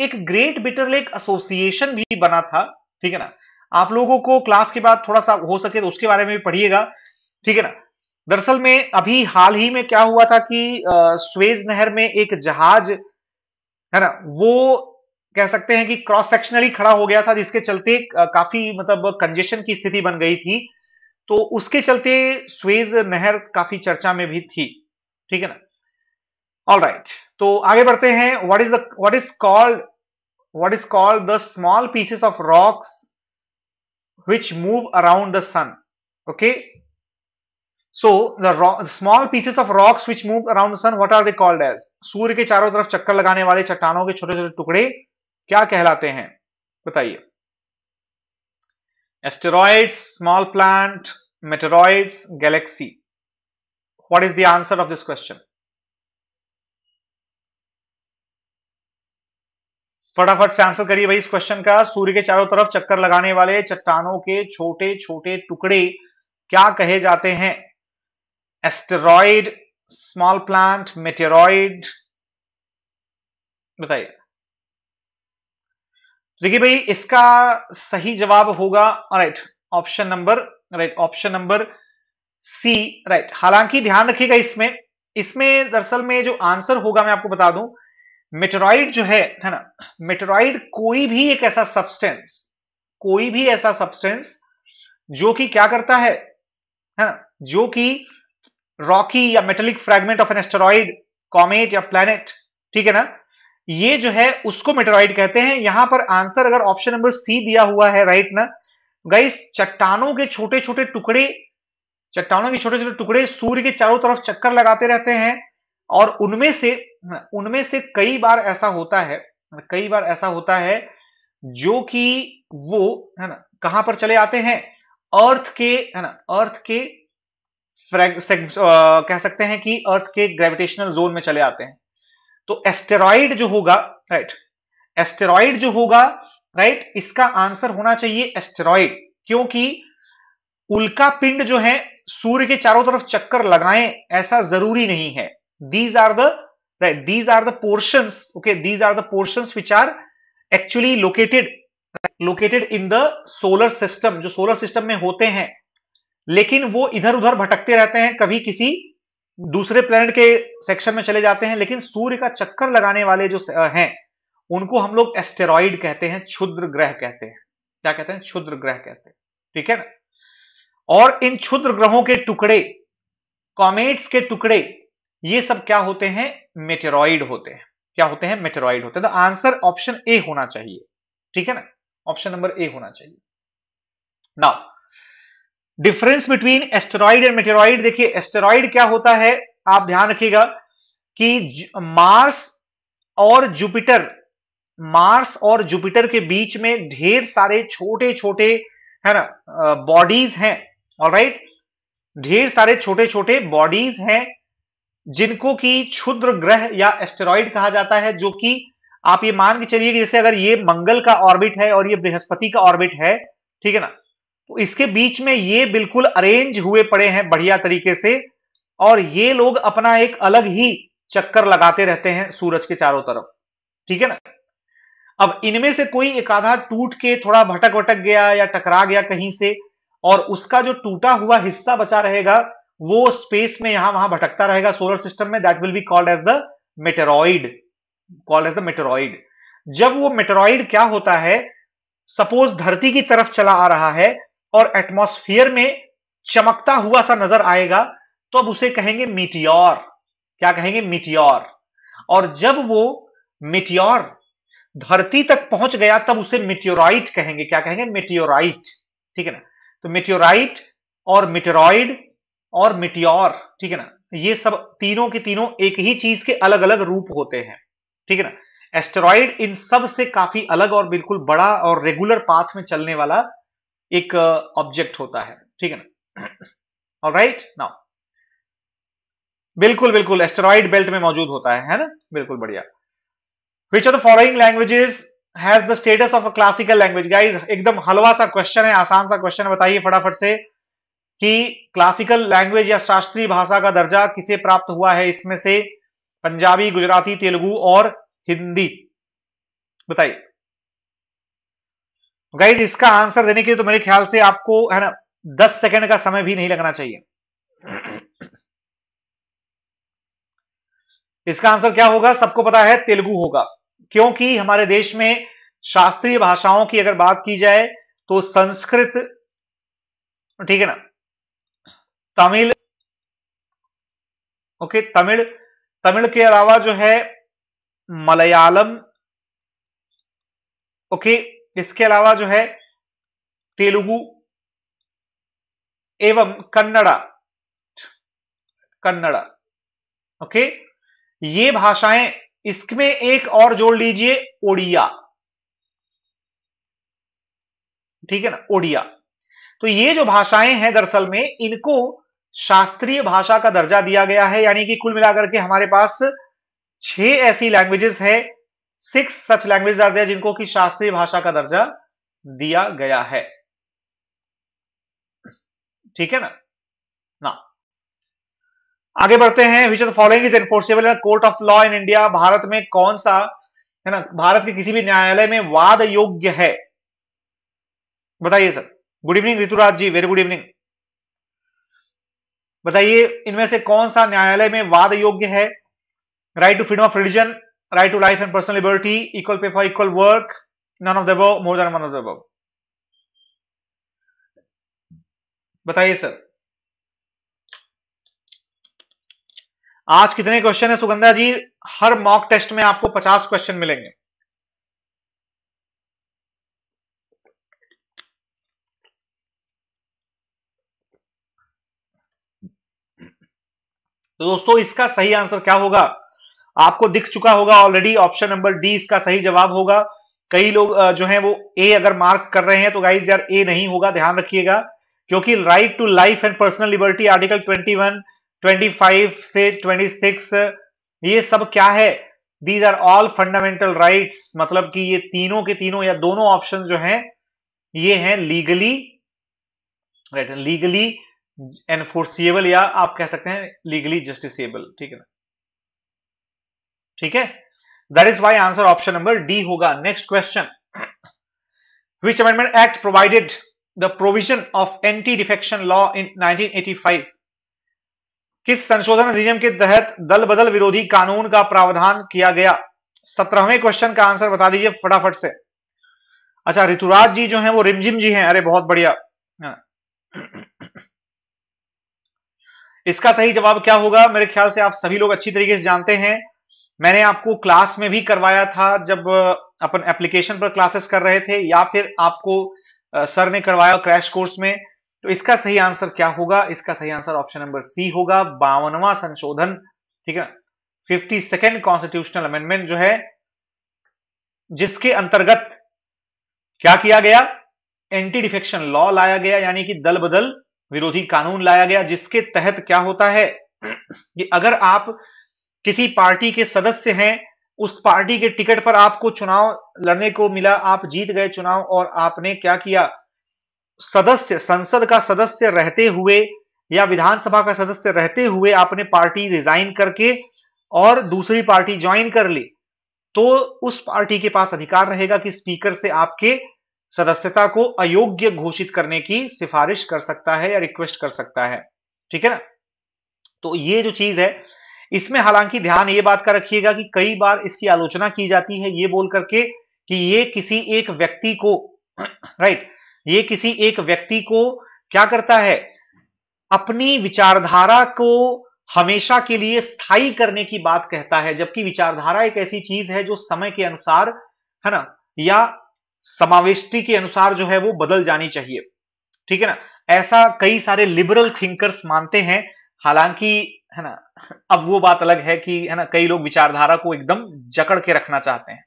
S1: एक ग्रेट बिटर लेक एसोसिएशन भी बना था ठीक है ना आप लोगों को क्लास के बाद थोड़ा सा हो सके तो उसके बारे में भी पढ़िएगा ठीक है ना दरअसल में अभी हाल ही में क्या हुआ था कि स्वेज नहर में एक जहाज है ना वो कह सकते हैं कि क्रॉस सेक्शनली खड़ा हो गया था जिसके चलते काफी मतलब कंजेशन की स्थिति बन गई थी तो उसके चलते स्वेज नहर काफी चर्चा में भी थी ठीक है ना ऑल राइट right. तो आगे बढ़ते हैं what is the what is called what is called the small pieces of rocks which move around the sun okay so the rock, small pieces of rocks which move around the sun what are they called as surya ke charo taraf chakkar lagane wale chattanon ke chote chote tukde kya kehlate hain bataiye asteroids small planet meteoroids galaxy what is the answer of this question फटाफट से answer करिए भाई इस question का सूर्य के चारों तरफ चक्कर लगाने वाले चट्टानों के छोटे छोटे टुकड़े क्या कहे जाते हैं एस्टेरॉइड स्मॉल प्लांट मेटेरॉइड बताइए देखिए भाई इसका सही जवाब होगा right option number right option number C right हालांकि ध्यान रखिएगा इसमें इसमें दरअसल में जो आंसर होगा मैं आपको बता दूं मेटेरॉइड जो है है ना मेटेरॉइड कोई भी एक ऐसा सब्सटेंस कोई भी ऐसा सब्सटेंस जो कि क्या करता है है ना जो कि रॉकी या metallic fragment of an asteroid comet या प्लेनेट ठीक है ना ये जो है उसको मेटेरॉइड कहते हैं यहां पर आंसर अगर ऑप्शन नंबर सी दिया हुआ है राइट ना गाइस चट्टानों के छोटे छोटे टुकड़े चट्टानों के छोटे छोटे टुकड़े सूर्य के चारों तरफ चक्कर लगाते रहते हैं और उनमें से उनमें से कई बार ऐसा होता है कई बार ऐसा होता है जो कि वो है ना कहां पर चले आते हैं अर्थ के है ना अर्थ के फ्रैग, कह सकते हैं कि अर्थ के ग्रेविटेशनल जोन में चले आते हैं तो एस्टेरॉइड जो होगा राइट एस्टेरॉइड जो होगा राइट इसका आंसर होना चाहिए एस्टेरॉइड क्योंकि उल्का पिंड जो है सूर्य के चारों तरफ चक्कर लगाएं ऐसा जरूरी नहीं है these are the right these are the portions okay these are the portions which are actually located located in the solar system जो सोलर सिस्टम में होते हैं लेकिन वो इधर उधर भटकते रहते हैं कभी किसी दूसरे प्लेनेट के सेक्शन में चले जाते हैं लेकिन सूर्य का चक्कर लगाने वाले जो हैं उनको हम लोग एस्टेरॉइड कहते हैं क्षुद्र ग्रह कहते हैं क्या कहते हैं क्षुद्र ग्रह कहते हैं ठीक है ना और इन क्षुद्र ग्रहों के टुकड़े कॉमेट्स के टुकड़े ये सब क्या होते हैं मेटेरॉइड होते हैं क्या होते हैं मेटेरॉइड होते हैं तो आंसर ऑप्शन ए होना चाहिए ठीक है ना ऑप्शन नंबर ए होना चाहिए now difference between asteroid and meteoroid देखिए एस्टेरॉइड क्या होता है आप ध्यान रखिएगा कि मार्स और जुपिटर मार्स और जुपिटर के बीच में ढेर सारे छोटे छोटे है ना बॉडीज हैं ऑलराइट ढेर सारे छोटे छोटे बॉडीज हैं जिनको कि क्षुद्र ग्रह या एस्टेरॉइड कहा जाता है जो कि आप ये मान के चलिए कि जैसे अगर ये मंगल का ऑर्बिट है और ये बृहस्पति का ऑर्बिट है ठीक है ना तो इसके बीच में ये बिल्कुल अरेंज हुए पड़े हैं बढ़िया तरीके से और ये लोग अपना एक अलग ही चक्कर लगाते रहते हैं सूरज के चारों तरफ ठीक है ना अब इनमें से कोई एक आधा टूट के थोड़ा भटक वटक गया या टकरा गया कहीं से और उसका जो टूटा हुआ हिस्सा बचा रहेगा वो स्पेस में यहां वहां भटकता रहेगा सोलर सिस्टम में that will be called as the meteoroid called as the meteoroid जब वो मेटेरॉइड क्या होता है सपोज धरती की तरफ चला आ रहा है और एटमोस्फियर में चमकता हुआ सा नजर आएगा तो अब उसे कहेंगे मिटियोर क्या कहेंगे मिटियोर और जब वो मिटियोर धरती तक पहुंच गया तब उसे मिट्योराइट कहेंगे क्या कहेंगे मिट्योराइट ठीक है ना तो मिट्योराइट और मिटेरॉइड और मिटियोर ठीक है ना ये सब तीनों के तीनों एक ही चीज के अलग अलग रूप होते हैं ठीक है ना एस्टेरॉइड इन सब से काफी अलग और बिल्कुल बड़ा और रेगुलर पाथ में चलने वाला एक ऑब्जेक्ट uh, होता है ठीक है ना राइट नाउ बिल्कुल बिल्कुल एस्टेरॉइड बेल्ट में मौजूद होता है है ना बिल्कुल बढ़िया which are the following languages has the status of a classical language guys एकदम हलवा सा क्वेश्चन है आसान सा क्वेश्चन बताइए फटाफट से कि क्लासिकल लैंग्वेज या शास्त्रीय भाषा का दर्जा किसे प्राप्त हुआ है इसमें से पंजाबी गुजराती तेलुगु और हिंदी बताइए गाइज इसका आंसर देने के लिए तो मेरे ख्याल से आपको है ना दस सेकंड का समय भी नहीं लगना चाहिए इसका आंसर क्या होगा सबको पता है तेलुगु होगा क्योंकि हमारे देश में शास्त्रीय भाषाओं की अगर बात की जाए तो संस्कृत ठीक है ना तमिल ओके तमिल तमिल के अलावा जो है मलयालम ओके इसके अलावा जो है तेलुगु एवं कन्नड़ा कन्नड़ा ओके ये भाषाएं इसमें एक और जोड़ लीजिए ओडिया ठीक है ना ओडिया तो ये जो भाषाएं हैं दरअसल में इनको शास्त्रीय भाषा का दर्जा दिया गया है यानी कि कुल मिलाकर के हमारे पास छह ऐसी लैंग्वेजेस है सिक्स सच लैंग्वेज आते हैं जिनको कि शास्त्रीय भाषा का दर्जा दिया गया है ठीक है ना ना आगे बढ़ते हैं which of following is enforceable court of law in India Bharat में कौन सा है ना भारत के किसी भी न्यायालय में वाद योग्य है बताइए sir good evening Rituraj ji very good evening बताइए इनमें से कौन सा न्यायालय में वाद योग्य है right to freedom of religion right to life and personal liberty equal pay for equal work none of the above more than one of the above बताइए सर आज कितने क्वेश्चन है सुगंधा जी हर मॉक टेस्ट में आपको 50 क्वेश्चन मिलेंगे तो दोस्तों इसका सही आंसर क्या होगा आपको दिख चुका होगा ऑलरेडी ऑप्शन नंबर डी इसका सही जवाब होगा कई लोग जो है वो ए अगर मार्क कर रहे हैं तो गाइज यार ए नहीं होगा ध्यान रखिएगा क्योंकि right to life and personal liberty article 21, 25 से 26 ये सब क्या है these are all fundamental rights मतलब कि ये तीनों के तीनों या दोनों ऑप्शन जो हैं ये हैं लीगली राइट लीगली एनफोर्सिएबल या आप कह सकते हैं लीगली जस्टिसबल ठीक है ना ठीक है that is why answer option number D होगा next question which amendment act provided the provision of anti defection law in 1985 किस संशोधन अधिनियम के तहत दल बदल विरोधी कानून का प्रावधान किया गया सत्रहवें क्वेश्चन का आंसर बता दीजिए फटाफट से अच्छा ऋतुराज जी जो हैं वो रिमझिम जी हैं अरे बहुत बढ़िया हाँ। इसका सही जवाब क्या होगा मेरे ख्याल से आप सभी लोग अच्छी तरीके से जानते हैं मैंने आपको क्लास में भी करवाया था जब अपन एप्लीकेशन पर क्लासेस कर रहे थे या फिर आपको सर ने करवाया क्रैश कोर्स में तो इसका सही आंसर क्या होगा इसका सही आंसर ऑप्शन नंबर सी होगा बावनवा संशोधन ठीक है फिफ्टी सेकेंड कॉन्स्टिट्यूशनल अमेंडमेंट जो है जिसके अंतर्गत क्या किया गया एंटी डिफेक्शन लॉ लाया गया यानी कि दल बदल विरोधी कानून लाया गया जिसके तहत क्या होता है कि अगर आप किसी पार्टी के सदस्य हैं उस पार्टी के टिकट पर आपको चुनाव लड़ने को मिला आप जीत गए चुनाव और आपने क्या किया सदस्य संसद का सदस्य रहते हुए या विधानसभा का सदस्य रहते हुए आपने पार्टी रिजाइन करके और दूसरी पार्टी ज्वाइन कर ली तो उस पार्टी के पास अधिकार रहेगा कि स्पीकर से आपके सदस्यता को अयोग्य घोषित करने की सिफारिश कर सकता है या रिक्वेस्ट कर सकता है ठीक है ना तो ये जो चीज है इसमें हालांकि ध्यान ये बात का रखिएगा कि कई बार इसकी आलोचना की जाती है ये बोल करके कि ये किसी एक व्यक्ति को राइट ये किसी एक व्यक्ति को क्या करता है अपनी विचारधारा को हमेशा के लिए स्थायी करने की बात कहता है जबकि विचारधारा एक ऐसी चीज है जो समय के अनुसार है ना या समाविष्टि के अनुसार जो है वो बदल जानी चाहिए ठीक है ना ऐसा कई सारे लिबरल थिंकर्स मानते हैं हालांकि है ना अब वो बात अलग है कि है ना कई लोग विचारधारा को एकदम जकड़ के रखना चाहते हैं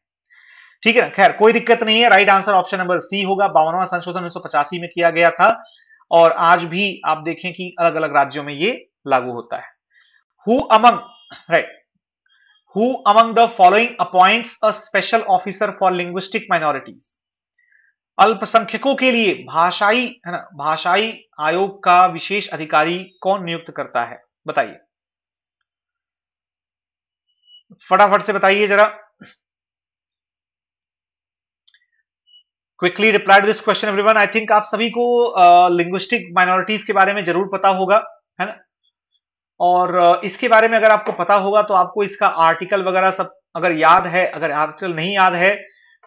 S1: ठीक है ना खैर कोई दिक्कत नहीं है right answer option number C होगा बावनवा संशोधन उन्नीस में किया गया था और आज भी आप देखें कि अलग अलग राज्यों में ये लागू होता है who among right who among the following appoints a special officer for linguistic minorities अल्पसंख्यकों के लिए भाषाई है ना भाषाई आयोग का विशेष अधिकारी कौन नियुक्त करता है बताइए फटाफट से बताइए जरा quickly reply to this question everyone I think आप सभी को लिंग्विस्टिक uh, माइनॉरिटीज के बारे में जरूर पता होगा है ना और uh, इसके बारे में अगर आपको पता होगा तो आपको इसका आर्टिकल वगैरह सब अगर याद है अगर आर्टिकल नहीं याद है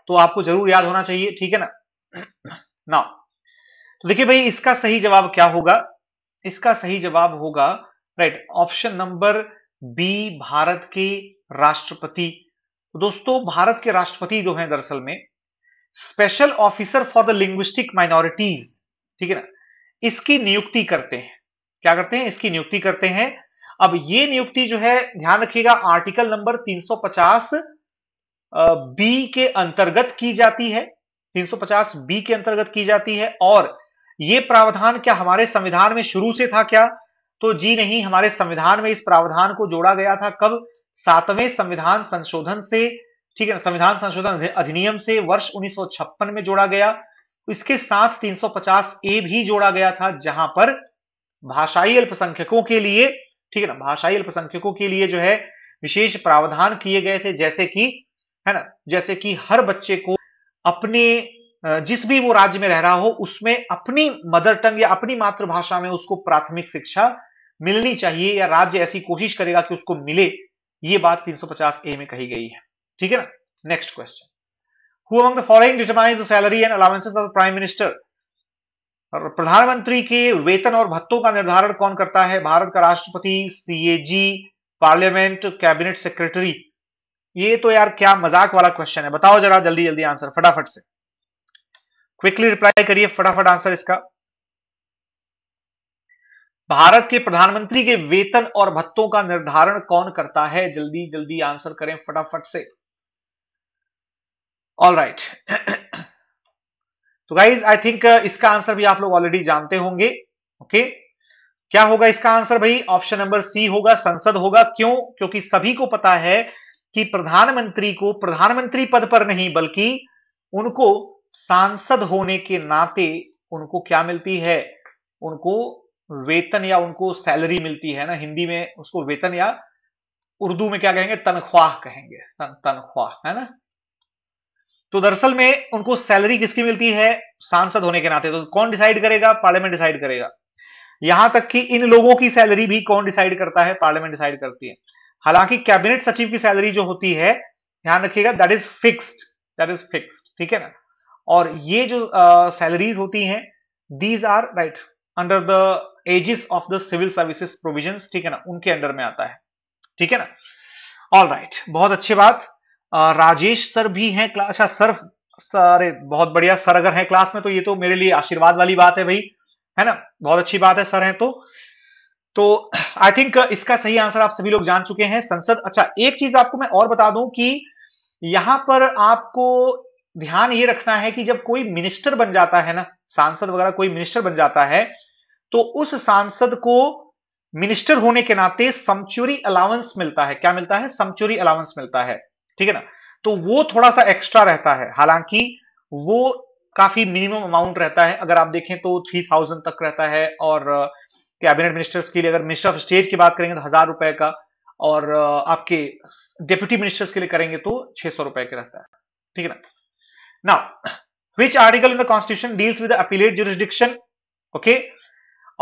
S1: तो आपको जरूर याद होना चाहिए ठीक है ना ना तो देखिए भाई इसका सही जवाब क्या होगा इसका सही जवाब होगा right option number B Bharat के राष्ट्रपति तो दोस्तों भारत के राष्ट्रपति जो हैं दरअसल में special officer for the linguistic minorities ठीक है ना इसकी नियुक्ति करते हैं क्या करते हैं इसकी नियुक्ति करते हैं अब ये नियुक्ति जो है ध्यान रखिएगा आर्टिकल नंबर 350 बी के अंतर्गत की जाती है 350 बी के अंतर्गत की जाती है और ये प्रावधान क्या हमारे संविधान में शुरू से था क्या तो जी नहीं हमारे संविधान में इस प्रावधान को जोड़ा गया था कब सातवें संविधान संशोधन से ठीक है ना संविधान संशोधन अधिनियम से वर्ष 1956 में जोड़ा गया इसके साथ 350 ए भी जोड़ा गया था जहां पर भाषाई अल्पसंख्यकों के लिए ठीक है ना भाषाई अल्पसंख्यकों के लिए जो है विशेष प्रावधान किए गए थे जैसे कि है ना जैसे कि हर बच्चे को अपने जिस भी वो राज्य में रह रहा हो उसमें अपनी मदर टंग या अपनी मातृभाषा में उसको प्राथमिक शिक्षा मिलनी चाहिए या राज्य ऐसी कोशिश करेगा कि उसको मिले ये बात 350 ए में कही गई है ठीक है ना next question who among the following determines the salary and allowances of prime minister प्रधानमंत्री के वेतन और भत्तों का निर्धारण कौन करता है भारत का राष्ट्रपति सीएजी पार्लियामेंट कैबिनेट सेक्रेटरी ये तो यार क्या मजाक वाला क्वेश्चन है बताओ जरा जल्दी जल्दी आंसर फटाफट से क्विकली रिप्लाई करिए फटाफट आंसर इसका भारत के प्रधानमंत्री के वेतन और भत्तों का निर्धारण कौन करता है जल्दी जल्दी आंसर करें फटाफट से ऑल राइट तो गाइज आई थिंक इसका आंसर भी आप लोग ऑलरेडी जानते होंगे ओके okay? क्या होगा इसका आंसर भाई ऑप्शन नंबर सी होगा संसद होगा क्यों क्योंकि सभी को पता है कि प्रधानमंत्री को प्रधानमंत्री पद पर नहीं बल्कि उनको सांसद होने के नाते उनको क्या मिलती है उनको वेतन या उनको सैलरी मिलती है ना हिंदी में उसको वेतन या उर्दू में क्या कहेंगे तनख्वाह कहेंगे तन, तनख्वाह है ना तो दरअसल में उनको सैलरी किसकी मिलती है सांसद होने के नाते तो कौन डिसाइड करेगा पार्लियामेंट डिसाइड करेगा यहां तक कि इन लोगों की सैलरी भी कौन डिसाइड करता है पार्लियामेंट डिसाइड करती है हालांकि कैबिनेट सचिव की सैलरी जो होती है ध्यान रखिएगा that is fixed that is fixed ठीक है ना और ये जो सैलरीज uh, होती हैं these are right under the aegis of the civil services provision ठीक है ना उनके अंडर में आता है ठीक है ना ऑल राइट right, बहुत अच्छी बात uh, राजेश सर भी हैं क्लास अच्छा सर सारे बहुत बढ़िया सर अगर हैं क्लास में तो ये तो मेरे लिए आशीर्वाद वाली बात है भाई है ना बहुत अच्छी बात है सर हैं तो तो आई थिंक इसका सही आंसर आप सभी लोग जान चुके हैं संसद अच्छा एक चीज आपको मैं और बता दूं कि यहां पर आपको ध्यान ये रखना है कि जब कोई मिनिस्टर बन जाता है ना सांसद वगैरह कोई मिनिस्टर बन जाता है तो उस सांसद को मिनिस्टर होने के नाते समचुरी अलाउंस मिलता है क्या मिलता है समचुरी अलाउंस मिलता है ठीक है ना तो वो थोड़ा सा एक्स्ट्रा रहता है हालांकि वो काफी मिनिमम अमाउंट रहता है अगर आप देखें तो थ्री थाउजेंड तक रहता है और कैबिनेट मिनिस्टर्स के लिए अगर मिनिस्टर ऑफ स्टेट की बात करेंगे तो हजार रुपए का और आपके डिप्यूटी मिनिस्टर्स के लिए करेंगे तो छह सौ रुपए के रहता है ठीक है ना now which article in the constitution deals with appellate appellate okay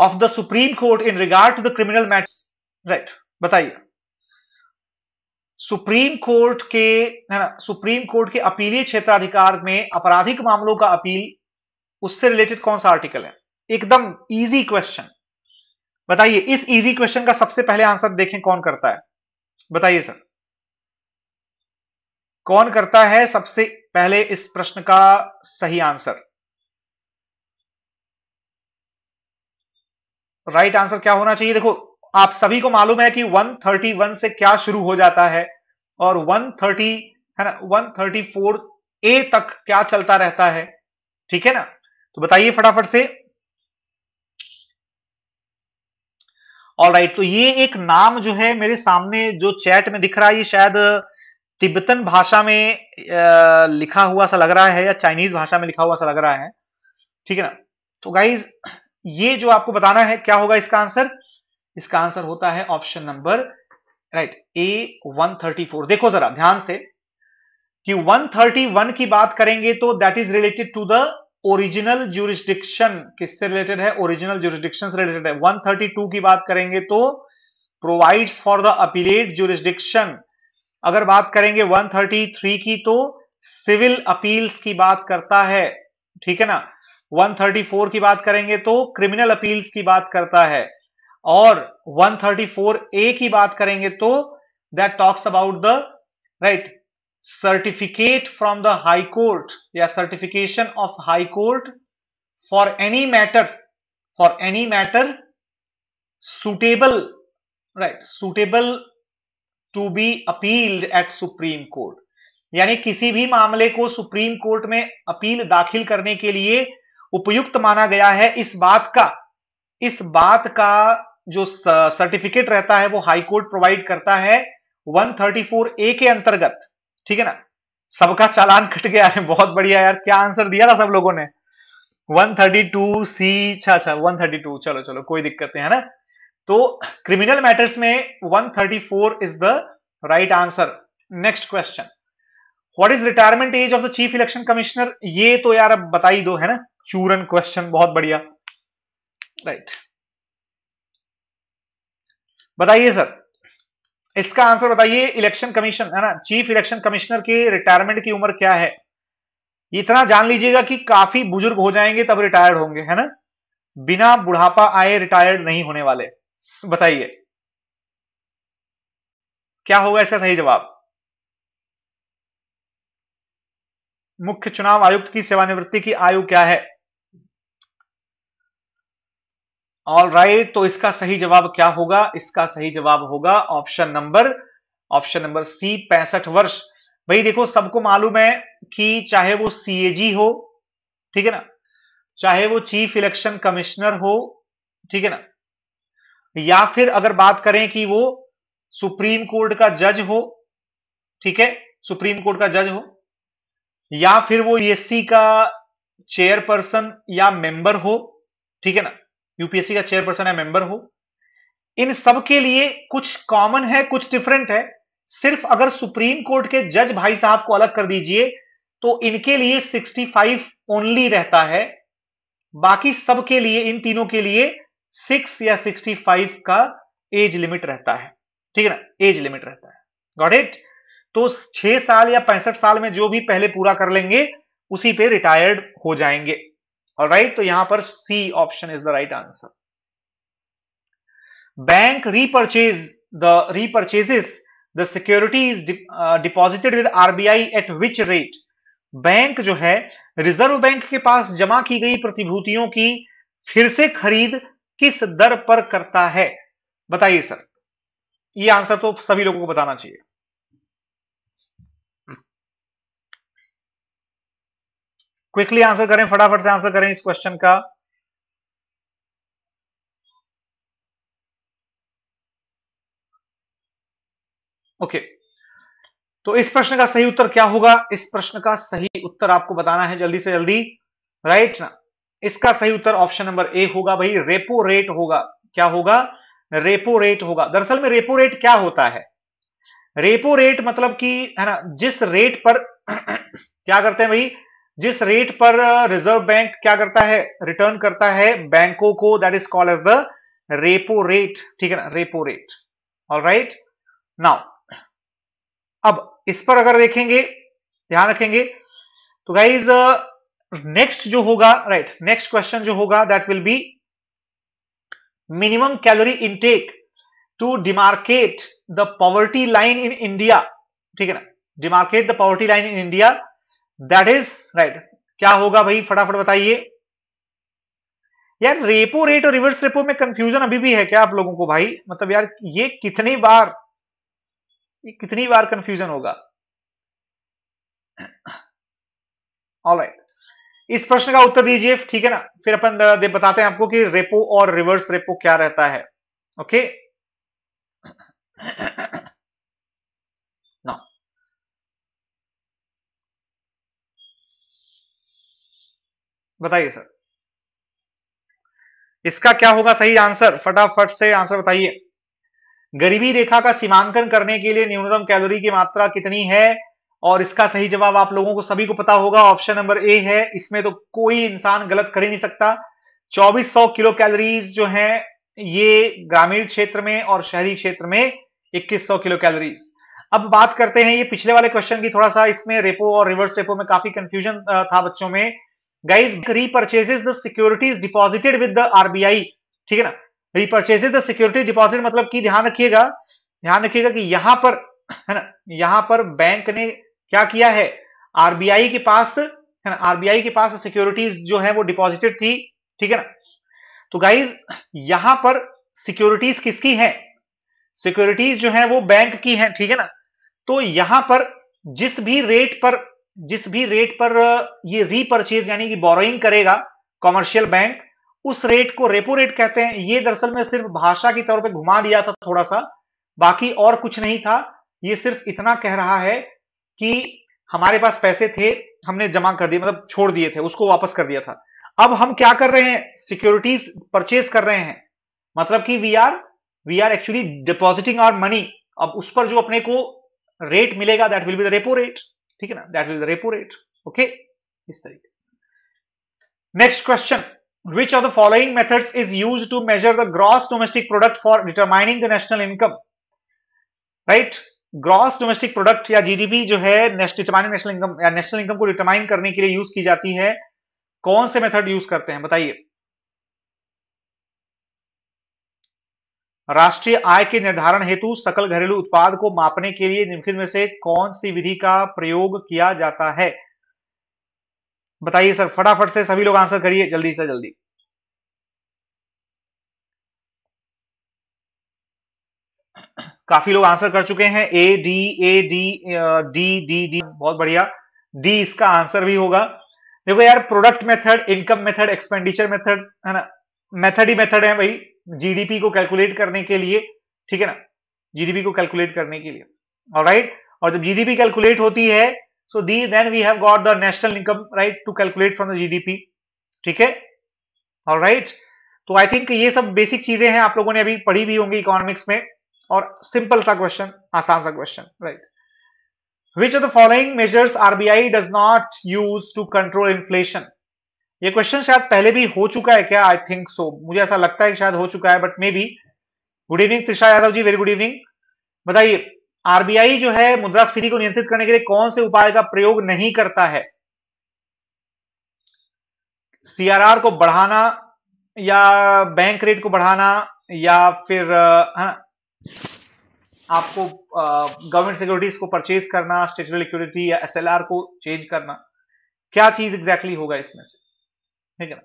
S1: of the Supreme Court in regard to the criminal criminal right बताइए सुप्रीम कोर्ट के है ना सुप्रीम कोर्ट के अपीलीय क्षेत्राधिकार में आपराधिक मामलों का अपील उससे रिलेटेड कौन सा आर्टिकल है एकदम इजी क्वेश्चन बताइए इस इजी क्वेश्चन का सबसे पहले आंसर देखें कौन करता है बताइए सर कौन करता है सबसे पहले इस प्रश्न का सही आंसर राइट आंसर क्या होना चाहिए देखो आप सभी को मालूम है कि 131 से क्या शुरू हो जाता है और 130 है ना 134 ए तक क्या चलता रहता है ठीक है ना तो बताइए फटाफट से ऑल राइट तो ये एक नाम जो है मेरे सामने जो चैट में दिख रहा है ये शायद तिब्बतन भाषा में लिखा हुआ सा लग रहा है या चाइनीज भाषा में लिखा हुआ सा लग रहा है ठीक है ना तो गाइज ये जो आपको बताना है क्या होगा इसका आंसर इसका आंसर होता है option number right A one thirty four देखो जरा ध्यान से कि 131 की बात करेंगे तो that is related to the original jurisdiction किससे रिलेटेड है ओरिजिनल ज्यूरिस्डिक्शन से रिलेटेड है 132 की बात करेंगे तो provides for the appellate jurisdiction अगर बात करेंगे 133 की तो सिविल अपील्स की बात करता है ठीक है ना 134 की बात करेंगे तो क्रिमिनल अपील्स की बात करता है और 134 ए की बात करेंगे तो that talks about the right certificate from the High Court या certification of High Court for any matter for any matter suitable right suitable to be appealed at Supreme Court यानी किसी भी मामले को सुप्रीम कोर्ट में appeal दाखिल करने के लिए उपयुक्त माना गया है इस बात का इस बात का जो सर्टिफिकेट रहता है वो हाई कोर्ट प्रोवाइड करता है 134 ए के अंतर्गत ठीक है ना सबका चालान कट गया है बहुत बढ़िया यार क्या आंसर दिया था सब लोगों ने 132 सी अच्छा अच्छा वन चलो चलो कोई दिक्कत नहीं है ना तो क्रिमिनल मैटर्स में 134 is the right answer next question what is retirement age of the chief election commissioner ये तो यार अब बता ही दो है ना चूरन क्वेश्चन बहुत बढ़िया राइट right. बताइए सर इसका आंसर बताइए इलेक्शन कमीशन है ना चीफ इलेक्शन कमिश्नर की रिटायरमेंट की उम्र क्या है इतना जान लीजिएगा कि काफी बुजुर्ग हो जाएंगे तब रिटायर्ड होंगे है ना बिना बुढ़ापा आए रिटायर्ड नहीं होने वाले बताइए क्या होगा इसका सही जवाब मुख्य चुनाव आयुक्त की सेवानिवृत्ति की आयु क्या है ऑल राइट तो इसका सही जवाब क्या होगा इसका सही जवाब होगा option number option number C पैंसठ वर्ष भाई देखो सबको मालूम है कि चाहे वो सीएजी हो ठीक है ना चाहे वो चीफ इलेक्शन कमिश्नर हो ठीक है ना या फिर अगर बात करें कि वो सुप्रीम कोर्ट का जज हो ठीक है सुप्रीम कोर्ट का जज हो या फिर वो यूएससी e का चेयरपर्सन या मेंबर हो ठीक है ना यूपीएससी का चेयरपर्सन या मेंबर हो इन सब के लिए कुछ कॉमन है कुछ डिफरेंट है सिर्फ अगर सुप्रीम कोर्ट के जज भाई साहब को अलग कर दीजिए तो इनके लिए 65 ओनली रहता है बाकी सब के लिए इन तीनों के लिए 6 या 65 का एज लिमिट रहता है ठीक है ना एज लिमिट रहता है गॉट इट तो 6 साल या पैंसठ साल में जो भी पहले पूरा कर लेंगे उसी पे रिटायर्ड हो जाएंगे और राइट तो यहां पर C option is the right answer bank repurchase the repurchases the securities deposited with RBI at which rate bank जो है रिजर्व बैंक के पास जमा की गई प्रतिभूतियों की फिर से खरीद किस दर पर करता है बताइए सर ये आंसर तो सभी लोगों को बताना चाहिए क्विकली आंसर करें फटाफट से आंसर करें इस क्वेश्चन का ओके okay. तो इस प्रश्न का सही उत्तर क्या होगा इस प्रश्न का सही उत्तर आपको बताना है जल्दी से जल्दी राइट ना इसका सही उत्तर ऑप्शन नंबर ए होगा भाई रेपो रेट होगा क्या होगा रेपो रेट होगा दरअसल में रेपो रेट क्या होता है रेपो रेट मतलब कि है ना जिस रेट पर क्या करते हैं भाई जिस रेट पर रिजर्व uh, बैंक क्या करता है रिटर्न करता है बैंकों को that is call as the repo rate ठीक है ना repo rate all right now अब इस पर अगर देखेंगे ध्यान रखेंगे तो गाइज नेक्स्ट uh, जो होगा राइट नेक्स्ट क्वेश्चन जो होगा that will be minimum calorie intake to demarcate the poverty line in India ठीक है ना demarcate the poverty line in India that is right क्या होगा भाई फटाफट बताइए यार रेपो रेट और रिवर्स रेपो में कंफ्यूजन अभी भी है क्या आप लोगों को भाई मतलब यार ये कितनी बार ये कितनी बार कंफ्यूजन होगा ऑल right. इस प्रश्न का उत्तर दीजिए ठीक है ना फिर अपन बताते हैं आपको कि रेपो और रिवर्स रेपो क्या रहता है ओके okay? बताइए सर इसका क्या होगा सही आंसर फटाफट से आंसर बताइए गरीबी रेखा का सीमांकन करने के लिए न्यूनतम कैलोरी की मात्रा कितनी है और इसका सही जवाब आप लोगों को सभी को पता होगा ऑप्शन नंबर ए है इसमें तो कोई इंसान गलत कर ही नहीं सकता 2400 किलो कैलोरीज जो है ये ग्रामीण क्षेत्र में और शहरी क्षेत्र में 2100 किलो कैलोरीज अब बात करते हैं ये पिछले वाले क्वेश्चन की थोड़ा सा इसमें रेपो और रिवर्स रेपो में काफी कंफ्यूजन था बच्चों में guys repurchases the securities deposited with the RBI ठीक है ना रिपर्चेजेज द सिक्योरिटी डिपॉजिट मतलब की ध्यान रखिएगा ध्यान रखिएगा कि यहां पर है ना यहां पर बैंक ने क्या किया है आरबीआई के पास है ना आरबीआई के पास सिक्योरिटीज जो है वो डिपॉजिटेड थी ठीक है ना तो गाइज यहां पर सिक्योरिटीज किसकी है सिक्योरिटीज जो है वो बैंक की है ठीक है ना तो यहां पर जिस भी रेट पर जिस भी रेट पर ये रीपर्चेज यानी कि बोरोइंग करेगा कॉमर्शियल बैंक उस रेट को रेपो रेट कहते हैं ये दरअसल में सिर्फ भाषा के तौर पे घुमा दिया था थोड़ा सा बाकी और कुछ नहीं था ये सिर्फ इतना कह रहा है कि हमारे पास पैसे थे हमने जमा कर दिए मतलब छोड़ दिए थे उसको वापस कर दिया था अब हम क्या कर रहे हैं सिक्योरिटीज परचेज कर रहे हैं मतलब कि we are we are actually depositing our money अब उस पर जो अपने को रेट मिलेगा that will be the repo rate ठीक है ना that is repo rate okay इस तरीके next question which of the following method is use to measure the gross domestic product for determining the national income right gross domestic product या GDP जो है determining national income या national income को determine करने के लिए use की जाती है कौन से मेथड यूज करते हैं बताइए राष्ट्रीय आय के निर्धारण हेतु सकल घरेलू उत्पाद को मापने के लिए निम्नलिखित में से कौन सी विधि का प्रयोग किया जाता है बताइए सर फटाफट से सभी लोग आंसर करिए जल्दी से जल्दी काफी लोग आंसर कर चुके हैं A D A D D D D बहुत बढ़िया डी इसका आंसर भी होगा देखो यार product method income method expenditure method है ना मेथड ही मेथड है भाई जीडीपी को कैलकुलेट करने के लिए ठीक है ना जीडीपी को कैलकुलेट करने के लिए राइट right? और जब जीडीपी कैलकुलेट होती है so the then we have got the national income right to calculate from the GDP ठीक है और राइट तो आई थिंक ये सब बेसिक चीजें हैं आप लोगों ने अभी पढ़ी भी होंगी इकोनॉमिक्स में और सिंपल सा क्वेश्चन आसान सा question right which are the following measures RBI does not use to control inflation ये क्वेश्चन शायद पहले भी हो चुका है क्या आई थिंक सो मुझे ऐसा लगता है कि शायद हो चुका है but may be good evening Trisha Yadav ji very good evening बताइए आरबीआई जो है मुद्रास्फीति को नियंत्रित करने के लिए कौन से उपाय का प्रयोग नहीं करता है सीआरआर को बढ़ाना या बैंक रेट को बढ़ाना या फिर हाँ, आपको गवर्नमेंट सिक्योरिटीज को परचेज करना स्टेचुरी लिक्विडिटी या एसएलआर को चेंज करना क्या चीज एग्जैक्टली exactly होगा इसमें से ठीक है ना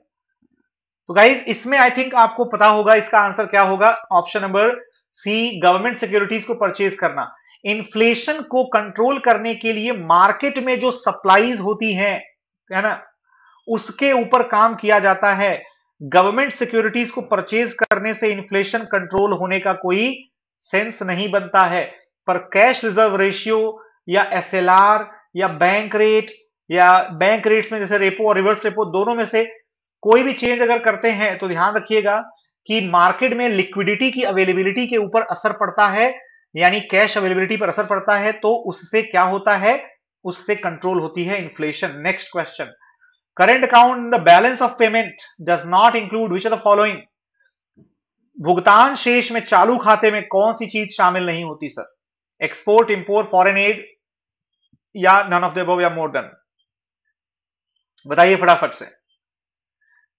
S1: तो गाइज इसमें आई थिंक आपको पता होगा इसका आंसर क्या होगा option number C government securities को परचेज करना इन्फ्लेशन को कंट्रोल करने के लिए मार्केट में जो सप्लाईज होती है है ना उसके ऊपर काम किया जाता है गवर्नमेंट सिक्योरिटीज को परचेज करने से इन्फ्लेशन कंट्रोल होने का कोई सेंस नहीं बनता है पर कैश रिजर्व रेशियो या एस या बैंक रेट या बैंक रेट्स में जैसे रेपो और रिवर्स रेपो दोनों में से कोई भी चेंज अगर करते हैं तो ध्यान रखिएगा कि मार्केट में लिक्विडिटी की अवेलेबिलिटी के ऊपर असर पड़ता है यानी कैश अवेलेबिलिटी पर असर पड़ता है तो उससे क्या होता है उससे कंट्रोल होती है inflation next question current account the balance of payment does not include which are the following भुगतान शेष में चालू खाते में कौन सी चीज शामिल नहीं होती sir export import foreign aid या नन ऑफ द या मोर देन बताइए फटाफट से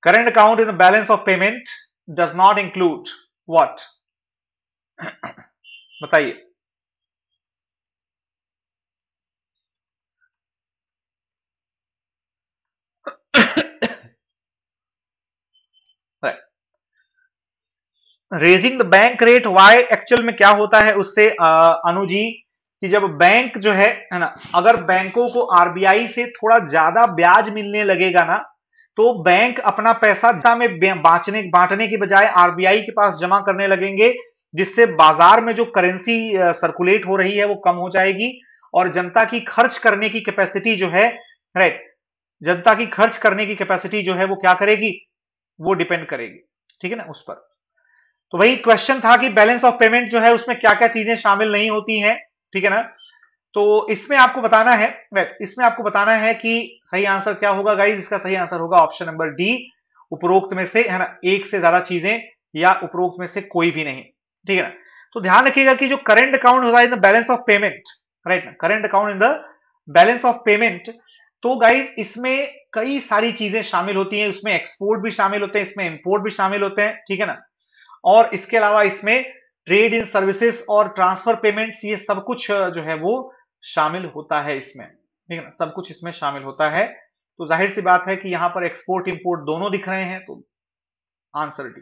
S1: Current account in the balance of payment does not include what? बताइए raising the bank rate why actual में क्या होता है उससे अनुजी कि जब बैंक जो है है ना अगर बैंकों को आरबीआई से थोड़ा ज्यादा ब्याज मिलने लगेगा ना तो बैंक अपना पैसा में बांटने बांटने की बजाय आरबीआई के पास जमा करने लगेंगे जिससे बाजार में जो करेंसी सर्कुलेट हो रही है वो कम हो जाएगी और जनता की खर्च करने की कैपेसिटी जो है राइट जनता की खर्च करने की कैपेसिटी जो है वो क्या करेगी वो डिपेंड करेगी ठीक है ना उस पर तो वही क्वेश्चन था कि बैलेंस ऑफ पेमेंट जो है उसमें क्या क्या चीजें शामिल नहीं होती हैं ठीक है ना तो इसमें आपको बताना है राइट इसमें आपको बताना है कि सही आंसर क्या होगा गाइज इसका सही आंसर होगा ऑप्शन नंबर डी उपरोक्त में से है ना एक से ज्यादा चीजें या उपरोक्त में से कोई भी नहीं ठीक है ना तो ध्यान रखिएगा कि जो करेंट अकाउंट होगा in the balance of payment right ना current account in the balance of payment तो गाइज इसमें कई सारी चीजें शामिल होती हैं उसमें एक्सपोर्ट भी शामिल होते हैं इसमें इंपोर्ट भी शामिल होते हैं ठीक है ना और इसके अलावा इसमें ट्रेड इन सर्विसेज और ट्रांसफर पेमेंट्स ये सब कुछ जो है वो शामिल होता है इसमें ठीक है ना सब कुछ इसमें शामिल होता है तो जाहिर सी बात है कि यहां पर एक्सपोर्ट इंपोर्ट दोनों दिख रहे हैं तो answer D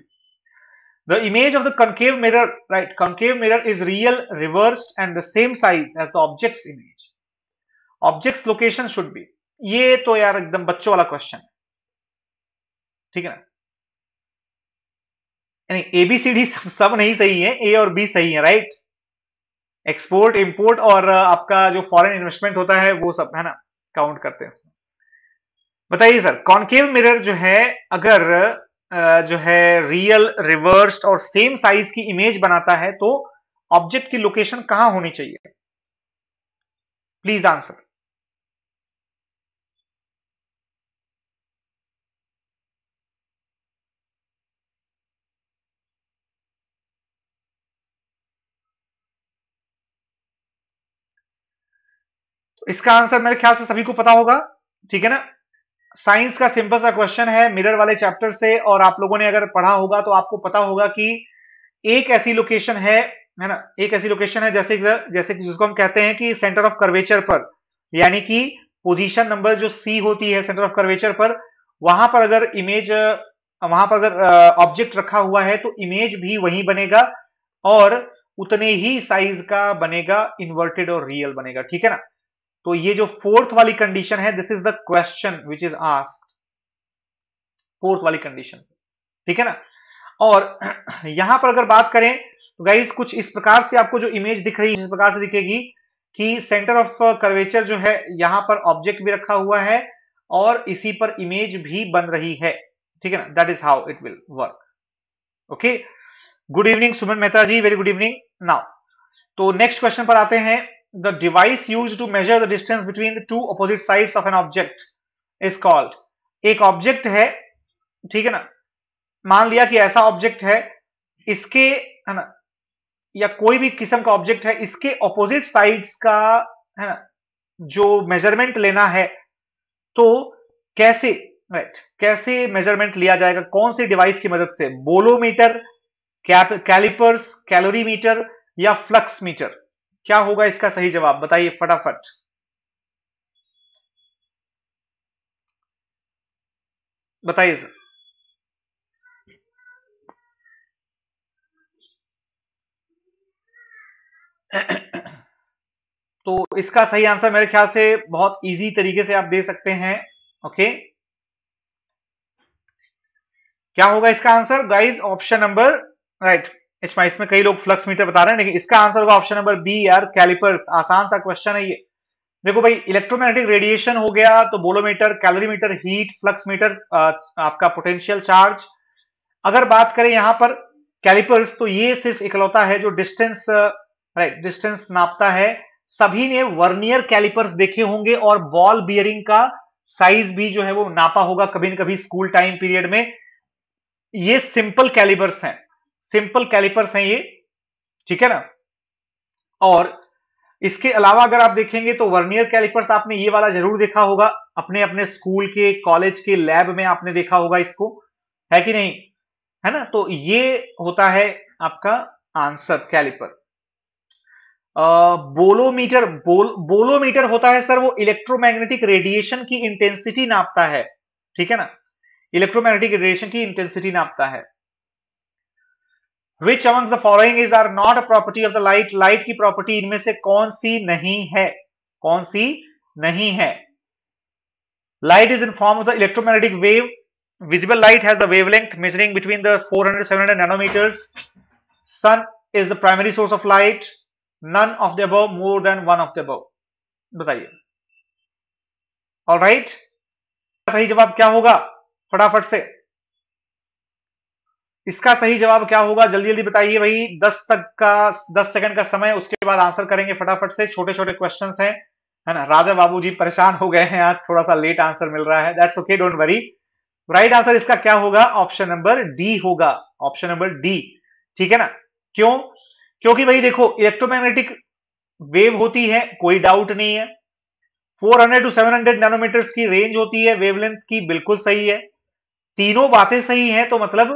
S1: the image of the concave mirror right concave mirror is real reversed and the same size as the objects image objects location should be ये तो यार एकदम बच्चों वाला क्वेश्चन ठीक है ना एबीसीडी सब सब नहीं सही है ए और बी सही है राइट एक्सपोर्ट इंपोर्ट और uh, आपका जो फॉरेन इन्वेस्टमेंट होता है वो सब है ना काउंट करते हैं इसमें बताइए सर कॉन्केव मिरर जो है अगर uh, जो है रियल रिवर्स्ड और सेम साइज की इमेज बनाता है तो ऑब्जेक्ट की लोकेशन कहां होनी चाहिए प्लीज आंसर इसका आंसर मेरे ख्याल से सभी को पता होगा ठीक है ना साइंस का सिंपल सा क्वेश्चन है मिरर वाले चैप्टर से और आप लोगों ने अगर पढ़ा होगा तो आपको पता होगा कि एक ऐसी लोकेशन है है ना एक ऐसी लोकेशन है जैसे जैसे जिसको हम कहते हैं कि सेंटर ऑफ कर्वेचर पर यानी कि पोजीशन नंबर जो सी होती है सेंटर ऑफ कर्वेचर पर वहां पर अगर इमेज वहां पर अगर ऑब्जेक्ट रखा हुआ है तो इमेज भी वहीं बनेगा और उतने ही साइज का बनेगा इन्वर्टेड और रियल बनेगा ठीक है ना तो ये जो फोर्थ वाली कंडीशन है this is the question which is ask fourth वाली कंडीशन ठीक है ना और यहां पर अगर बात करें तो गाइज कुछ इस प्रकार से आपको जो इमेज दिख रही है इस प्रकार से दिखेगी कि सेंटर ऑफ कर्वेचर जो है यहां पर ऑब्जेक्ट भी रखा हुआ है और इसी पर इमेज भी बन रही है ठीक है ना that is how it will work okay good evening Suman Mehta ji very good evening now तो नेक्स्ट क्वेश्चन पर आते हैं the device used to measure the distance between the two opposite sides of an object is called एक object है ठीक है ना मान लिया कि ऐसा ऑब्जेक्ट है इसके है ना या कोई भी किस्म का ऑब्जेक्ट है इसके ऑपोजिट साइड्स का है ना जो मेजरमेंट लेना है तो कैसे राइट कैसे मेजरमेंट लिया जाएगा कौन से डिवाइस की मदद से बोलोमीटर कैलिपर्स कैलोरीमीटर या फ्लक्स मीटर क्या होगा इसका सही जवाब बताइए फटाफट बताइए सर तो इसका सही आंसर मेरे ख्याल से बहुत इजी तरीके से आप दे सकते हैं ओके क्या होगा इसका answer guys option number right इसमें इसमें कई लोग फ्लक्स मीटर बता रहे हैं लेकिन इसका आंसर होगा ऑप्शन नंबर बी यार कैलिपर्स आसान सा क्वेश्चन है ये देखो भाई इलेक्ट्रोमैग्नेटिक रेडिएशन हो गया तो bolometer calorimeter heat flux meter आपका पोटेंशियल चार्ज अगर बात करें यहां पर कैलिपर्स तो ये सिर्फ इकलौता है जो डिस्टेंस राइट डिस्टेंस नापता है सभी ने वर्नियर कैलिपर्स देखे होंगे और बॉल बियरिंग का साइज भी जो है वो नापा होगा कभी ना कभी स्कूल टाइम पीरियड में ये सिंपल कैलिबर्स हैं सिंपल कैलिपर्स हैं ये ठीक है ना और इसके अलावा अगर आप देखेंगे तो वर्नियर कैलिपर्स आपने ये वाला जरूर देखा होगा अपने अपने स्कूल के कॉलेज के लैब में आपने देखा होगा इसको है कि नहीं है ना तो ये होता है आपका आंसर कैलिपर आ, बोलोमीटर बोल बोलोमीटर होता है सर वो इलेक्ट्रोमैग्नेटिक रेडिएशन की इंटेंसिटी नापता है ठीक है ना इलेक्ट्रोमैग्नेटिक रेडिएशन की इंटेंसिटी नापता है which among following is are not a property of the light light की प्रॉपर्टी इनमें से कौन सी नहीं है कौन सी नहीं है light is in form of the electromagnetic wave visible light has the length measuring between the four hundred seven hundred nanometers sun is the primary source of light none of the above more than one of the above बताइए all right सही जवाब क्या होगा फटाफट से इसका सही जवाब क्या होगा जल्दी जल्दी बताइए भाई दस तक का दस सेकंड का समय उसके बाद आंसर करेंगे फटाफट से छोटे छोटे क्वेश्चन है है ना राजा बाबू जी परेशान हो गए हैं आज थोड़ा सा लेट आंसर मिल रहा है that's okay don't worry right answer इसका क्या होगा ऑप्शन नंबर डी होगा ऑप्शन नंबर डी ठीक है ना क्यों क्योंकि भाई देखो इलेक्ट्रोमैग्नेटिक वेव होती है कोई डाउट नहीं है 400 टू 700 नैनोमीटर्स की रेंज होती है वेवलेंथ की बिल्कुल सही है तीनों बातें सही हैं तो मतलब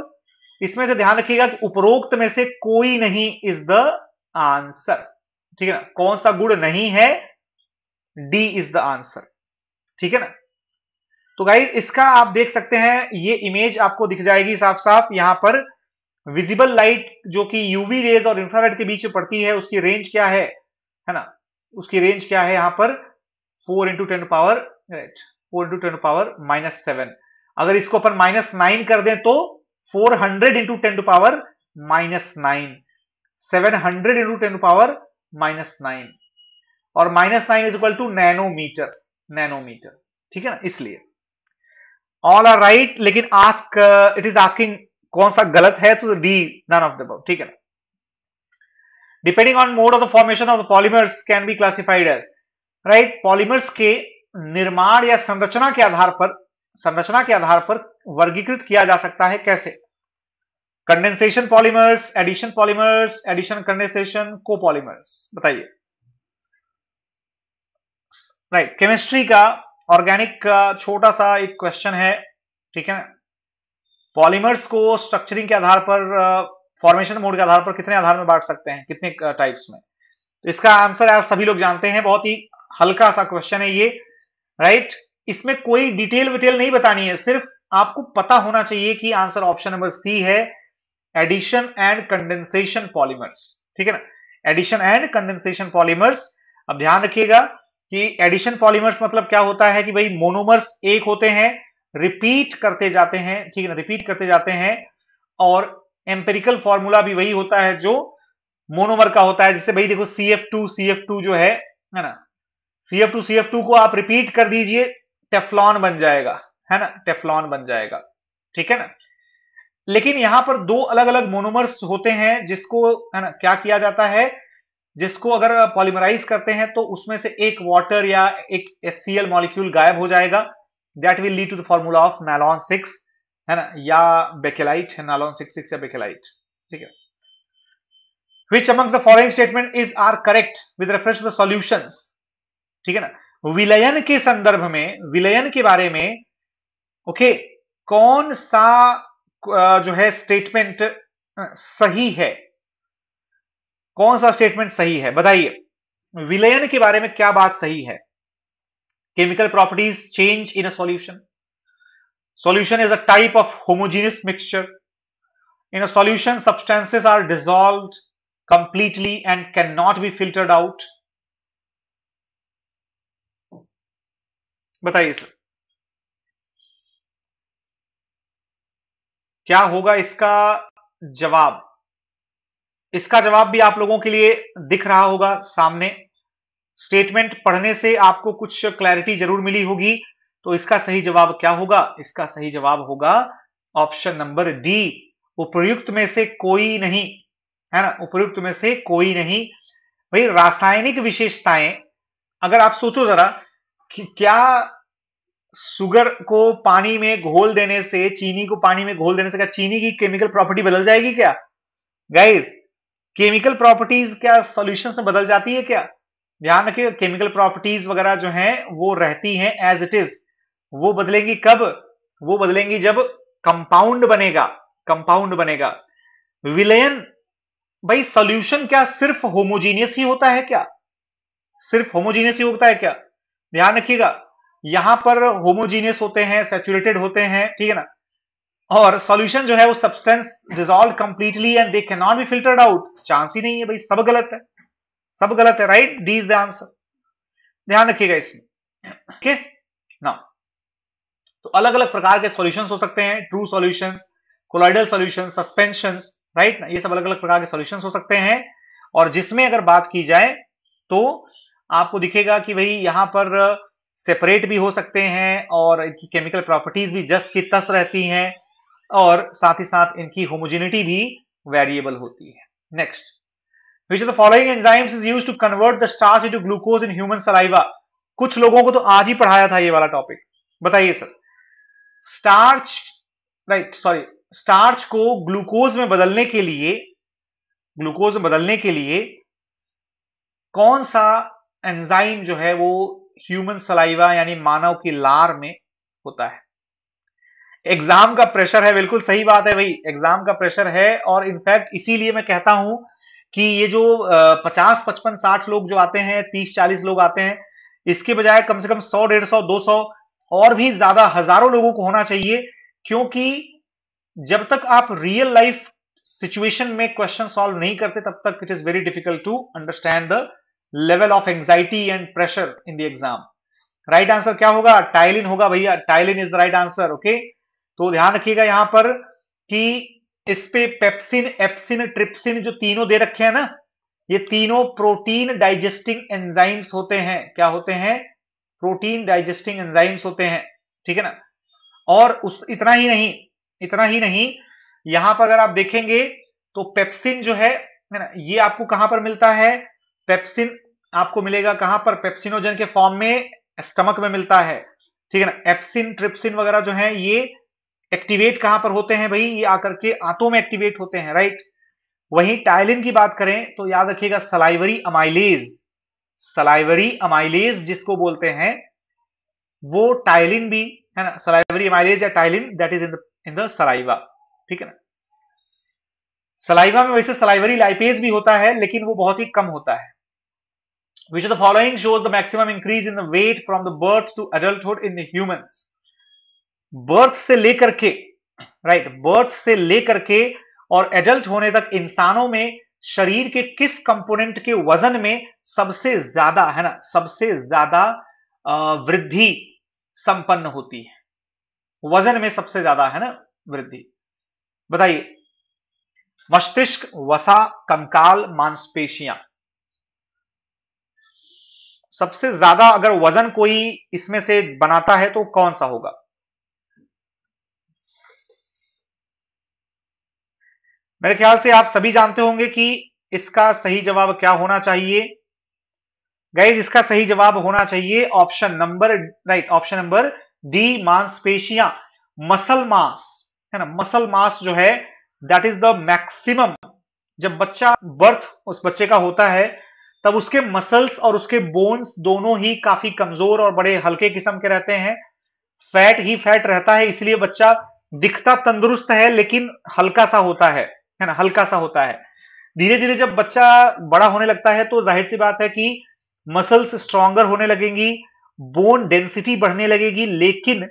S1: इसमें से ध्यान रखिएगा कि उपरोक्त में से कोई नहीं इज द आंसर ठीक है ना कौन सा गुण नहीं है डी इज द आंसर ठीक है ना तो गाइज इसका आप देख सकते हैं ये इमेज आपको दिख जाएगी साफ साफ यहां पर विजिबल लाइट जो कि यूवी रेज और इंफ्रारेड के बीच में पड़ती है उसकी रेंज क्या है है ना उसकी रेंज क्या है यहां पर four into ten power four into ten power minus seven अगर इसको अपन माइनस नाइन कर दें तो 400 ten to power minus nine seven hundred into ten to power minus nine और minus nine is equal to nanometer nanometer ठीक है ना इसलिए ऑल आर राइट लेकिन आस्क इट इज आस्किंग कौन सा गलत है तो डी नन ऑफ द ठीक है ना depending on mode of the formation of the polymers can be classified as right polymers के निर्माण या संरचना के आधार पर संरचना के आधार पर वर्गीकृत किया जा सकता है कैसे condensation polymers addition polymers addition condensation को पॉलीमर्स बताइए राइट केमिस्ट्री का ऑर्गेनिक का छोटा सा एक क्वेश्चन है ठीक है ना पॉलीमर्स को स्ट्रक्चरिंग के आधार पर फॉर्मेशन uh, मोड के आधार पर कितने आधार में बांट सकते हैं कितने टाइप्स uh, में तो इसका आंसर आप सभी लोग जानते हैं बहुत ही हल्का सा क्वेश्चन है ये राइट right? इसमें कोई डिटेल विटेल नहीं बतानी है सिर्फ आपको पता होना चाहिए कि आंसर ऑप्शन नंबर सी है एडिशन एंड कंडेंसेशन पॉलीमर्स ठीक है ना एडिशन एंड कंडेंसेशन पॉलीमर्स अब ध्यान रखिएगा कि एडिशन पॉलीमर्स मतलब क्या होता है कि भाई मोनोमर्स एक होते हैं रिपीट करते जाते हैं ठीक है ना रिपीट करते जाते हैं और एम्पेरिकल फॉर्मूला भी वही होता है जो मोनोमर का होता है जैसे भाई देखो C F two C F two जो है है ना C F two C F two को आप रिपीट कर दीजिए टेफलॉन बन जाएगा है ना टेफलॉन बन जाएगा ठीक है ना लेकिन यहां पर दो अलग अलग मोनोमर्स होते हैं जिसको है ना क्या किया जाता है जिसको अगर पॉलीमराइज करते हैं तो उसमें से एक वाटर या एक एस मॉलिक्यूल गायब हो जाएगा that will lead to the formula of nylon six है ना या बेकेलाइट है नैलॉन सिक्स सिक्स या बेकेलाइट ठीक है which amongst the following statement is are correct with reference to the solutions ठीक है ना विलयन के संदर्भ में विलयन के बारे में ओके कौन सा जो है स्टेटमेंट सही है कौन सा स्टेटमेंट सही है बताइए विलयन के बारे में क्या बात सही है chemical properties change in a solution solution is a type of homogeneous mixture in a solution substances are dissolve completely and can not be filtered out बताइए सर क्या होगा इसका जवाब इसका जवाब भी आप लोगों के लिए दिख रहा होगा सामने स्टेटमेंट पढ़ने से आपको कुछ क्लैरिटी जरूर मिली होगी तो इसका सही जवाब क्या होगा इसका सही जवाब होगा ऑप्शन नंबर डी उपयुक्त में से कोई नहीं है ना उपयुक्त में से कोई नहीं भाई रासायनिक विशेषताएं अगर आप सोचो जरा कि क्या सुगर को पानी में घोल देने से चीनी को पानी में घोल देने से क्या चीनी की केमिकल प्रॉपर्टी बदल जाएगी क्या गाइस केमिकल प्रॉपर्टीज क्या सॉल्यूशन में बदल जाती है क्या ध्यान रखिए केमिकल प्रॉपर्टीज वगैरह जो हैं वो रहती हैं एज इट इज वो बदलेंगी कब वो बदलेंगी जब कंपाउंड बनेगा कंपाउंड बनेगा विलयन भाई सॉल्यूशन क्या सिर्फ होमोजीनियस ही होता है क्या सिर्फ होमोजीनियस ही होता है क्या ध्यान रखिएगा यहां पर होमोजीनियस होते हैं सेचुरेटेड होते हैं ठीक है ना और सॉल्यूशन जो है वो substance dissolve completely and they can not be filtered out chance ही नहीं है भाई सब गलत है सब गलत है right D is the answer ध्यान रखिएगा इसमें ओके ना तो अलग अलग प्रकार के सोल्यूशन हो सकते हैं true solution colloidal solution suspension right ना ये सब अलग अलग प्रकार के सोल्यूशन हो सकते हैं और जिसमें अगर बात की जाए तो आपको दिखेगा कि भाई यहाँ पर सेपरेट भी हो सकते हैं और इनकी केमिकल प्रॉपर्टीज भी जस्ट की तस रहती हैं और साथ ही साथ इनकी होमोजेनिटी भी वेरिएबल होती है next which of the following enzymes is used to convert the starch into glucose in human कुछ लोगों को तो आज ही पढ़ाया था ये वाला टॉपिक बताइए sir starch right sorry starch को ग्लूकोज में बदलने के लिए ग्लूकोज में बदलने के लिए कौन सा एंजाइम जो है वो ह्यूमन सलाइवा यानी मानव की लार में होता है एग्जाम का प्रेशर है बिल्कुल सही बात है भाई एग्जाम का प्रेशर है और इनफैक्ट इसीलिए मैं कहता हूं कि ये जो पचास पचपन साठ लोग जो आते हैं तीस चालीस लोग आते हैं इसके बजाय कम से कम सौ डेढ़ सौ दो सौ और भी ज्यादा हजारों लोगों को होना चाहिए क्योंकि जब तक आप रियल लाइफ सिचुएशन में क्वेश्चन सॉल्व नहीं करते तब तक it is very difficult to understand the level of anxiety and pressure in the exam right answer क्या होगा टाइलिन होगा भैया ptyalin is the right answer okay तो ध्यान रखिएगा यहां पर कि इस पे पेप्सिन एप्सिन ट्रिप्सिन जो तीनों दे रखे हैं ना ये तीनों प्रोटीन डाइजेस्टिंग एंजाइम्स होते हैं क्या होते हैं प्रोटीन डाइजेस्टिंग एंजाइम्स होते हैं ठीक है ना और उस इतना ही नहीं इतना ही नहीं यहां पर अगर आप देखेंगे तो पेप्सिन जो है ना ये आपको कहां पर मिलता है पेप्सिन आपको मिलेगा कहां पर पेप्सिनोजन के फॉर्म में स्टमक में मिलता है ठीक है ना एप्सिन ट्रिप्सिन वगैरह जो है ये एक्टिवेट कहां पर होते हैं भाई ये आकर के आंतों में एक्टिवेट होते हैं राइट वहीं टाइलिन की बात करें तो याद रखिएगा सलाइवरी अमाइलेज सलाइवरी अमाइलेज जिसको बोलते हैं वो टाइलिन भी है ना सलाइवरी अमाइलेज या ptyalin that is in the in the saliva ठीक है ना सलाइवा में वैसे सलाइवरी लाइपेज भी होता है लेकिन वो बहुत ही कम होता है Which of the following shows the maximum increase in the weight from the birth to adulthood in the humans? birth से लेकर के right, birth से लेकर के और adult होने तक इंसानों में शरीर के किस component के वजन में सबसे ज्यादा है ना सबसे ज्यादा वृद्धि संपन्न होती है वजन में सबसे ज्यादा है ना वृद्धि बताइए मस्तिष्क वसा कंकाल मांसपेशियां सबसे ज्यादा अगर वजन कोई इसमें से बनाता है तो कौन सा होगा मेरे ख्याल से आप सभी जानते होंगे कि इसका सही जवाब क्या होना चाहिए गाइज इसका सही जवाब होना चाहिए option number right option number D मांसपेशियां मसल मास है ना मसल मास जो है दैट इज द मैक्सिमम जब बच्चा बर्थ उस बच्चे का होता है तब उसके मसल्स और उसके बोन्स दोनों ही काफी कमजोर और बड़े हल्के किस्म के रहते हैं फैट ही फैट रहता है इसलिए बच्चा दिखता तंदुरुस्त है लेकिन हल्का सा होता है है ना हल्का सा होता है धीरे धीरे जब बच्चा बड़ा होने लगता है तो जाहिर सी बात है कि मसल्स स्ट्रॉन्गर होने लगेंगी बोन डेंसिटी बढ़ने लगेगी लेकिन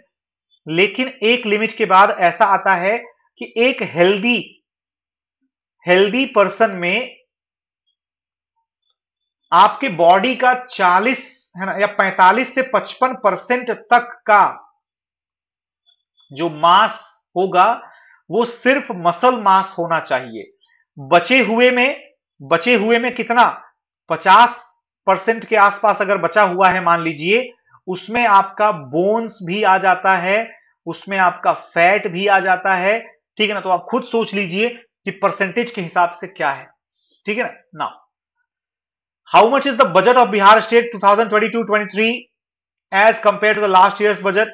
S1: लेकिन एक लिमिट के बाद ऐसा आता है कि एक हेल्दी हेल्दी पर्सन में आपके बॉडी का 40 है ना या 45 से 55 परसेंट तक का जो मास होगा वो सिर्फ मसल मास होना चाहिए बचे हुए में बचे हुए में कितना 50 परसेंट के आसपास अगर बचा हुआ है मान लीजिए उसमें आपका बोन्स भी आ जाता है उसमें आपका फैट भी आ जाता है ठीक है ना तो आप खुद सोच लीजिए कि परसेंटेज के हिसाब से क्या है ठीक है ना now How much is the budget of Bihar state 2022-23 as compared to the last year's budget?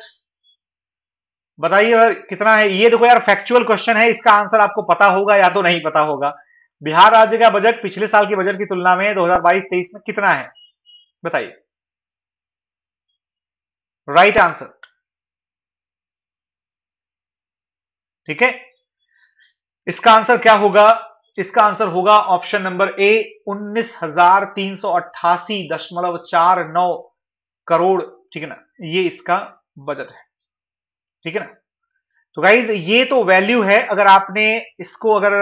S1: बताइए कितना है ये देखो यार फैक्चुअल क्वेश्चन है इसका आंसर आपको पता होगा या तो नहीं पता होगा बिहार राज्य का बजट पिछले साल के बजट की तुलना में 2022-23 में कितना है बताइए राइट आंसर ठीक है इसका आंसर क्या होगा इसका आंसर होगा ऑप्शन नंबर ए उन्नीस हजार तीन सौ अट्ठासी दशमलव चार नौ करोड़ ठीक है ना ये इसका बजट है ठीक है ना तो गाइज ये तो वैल्यू है अगर आपने इसको अगर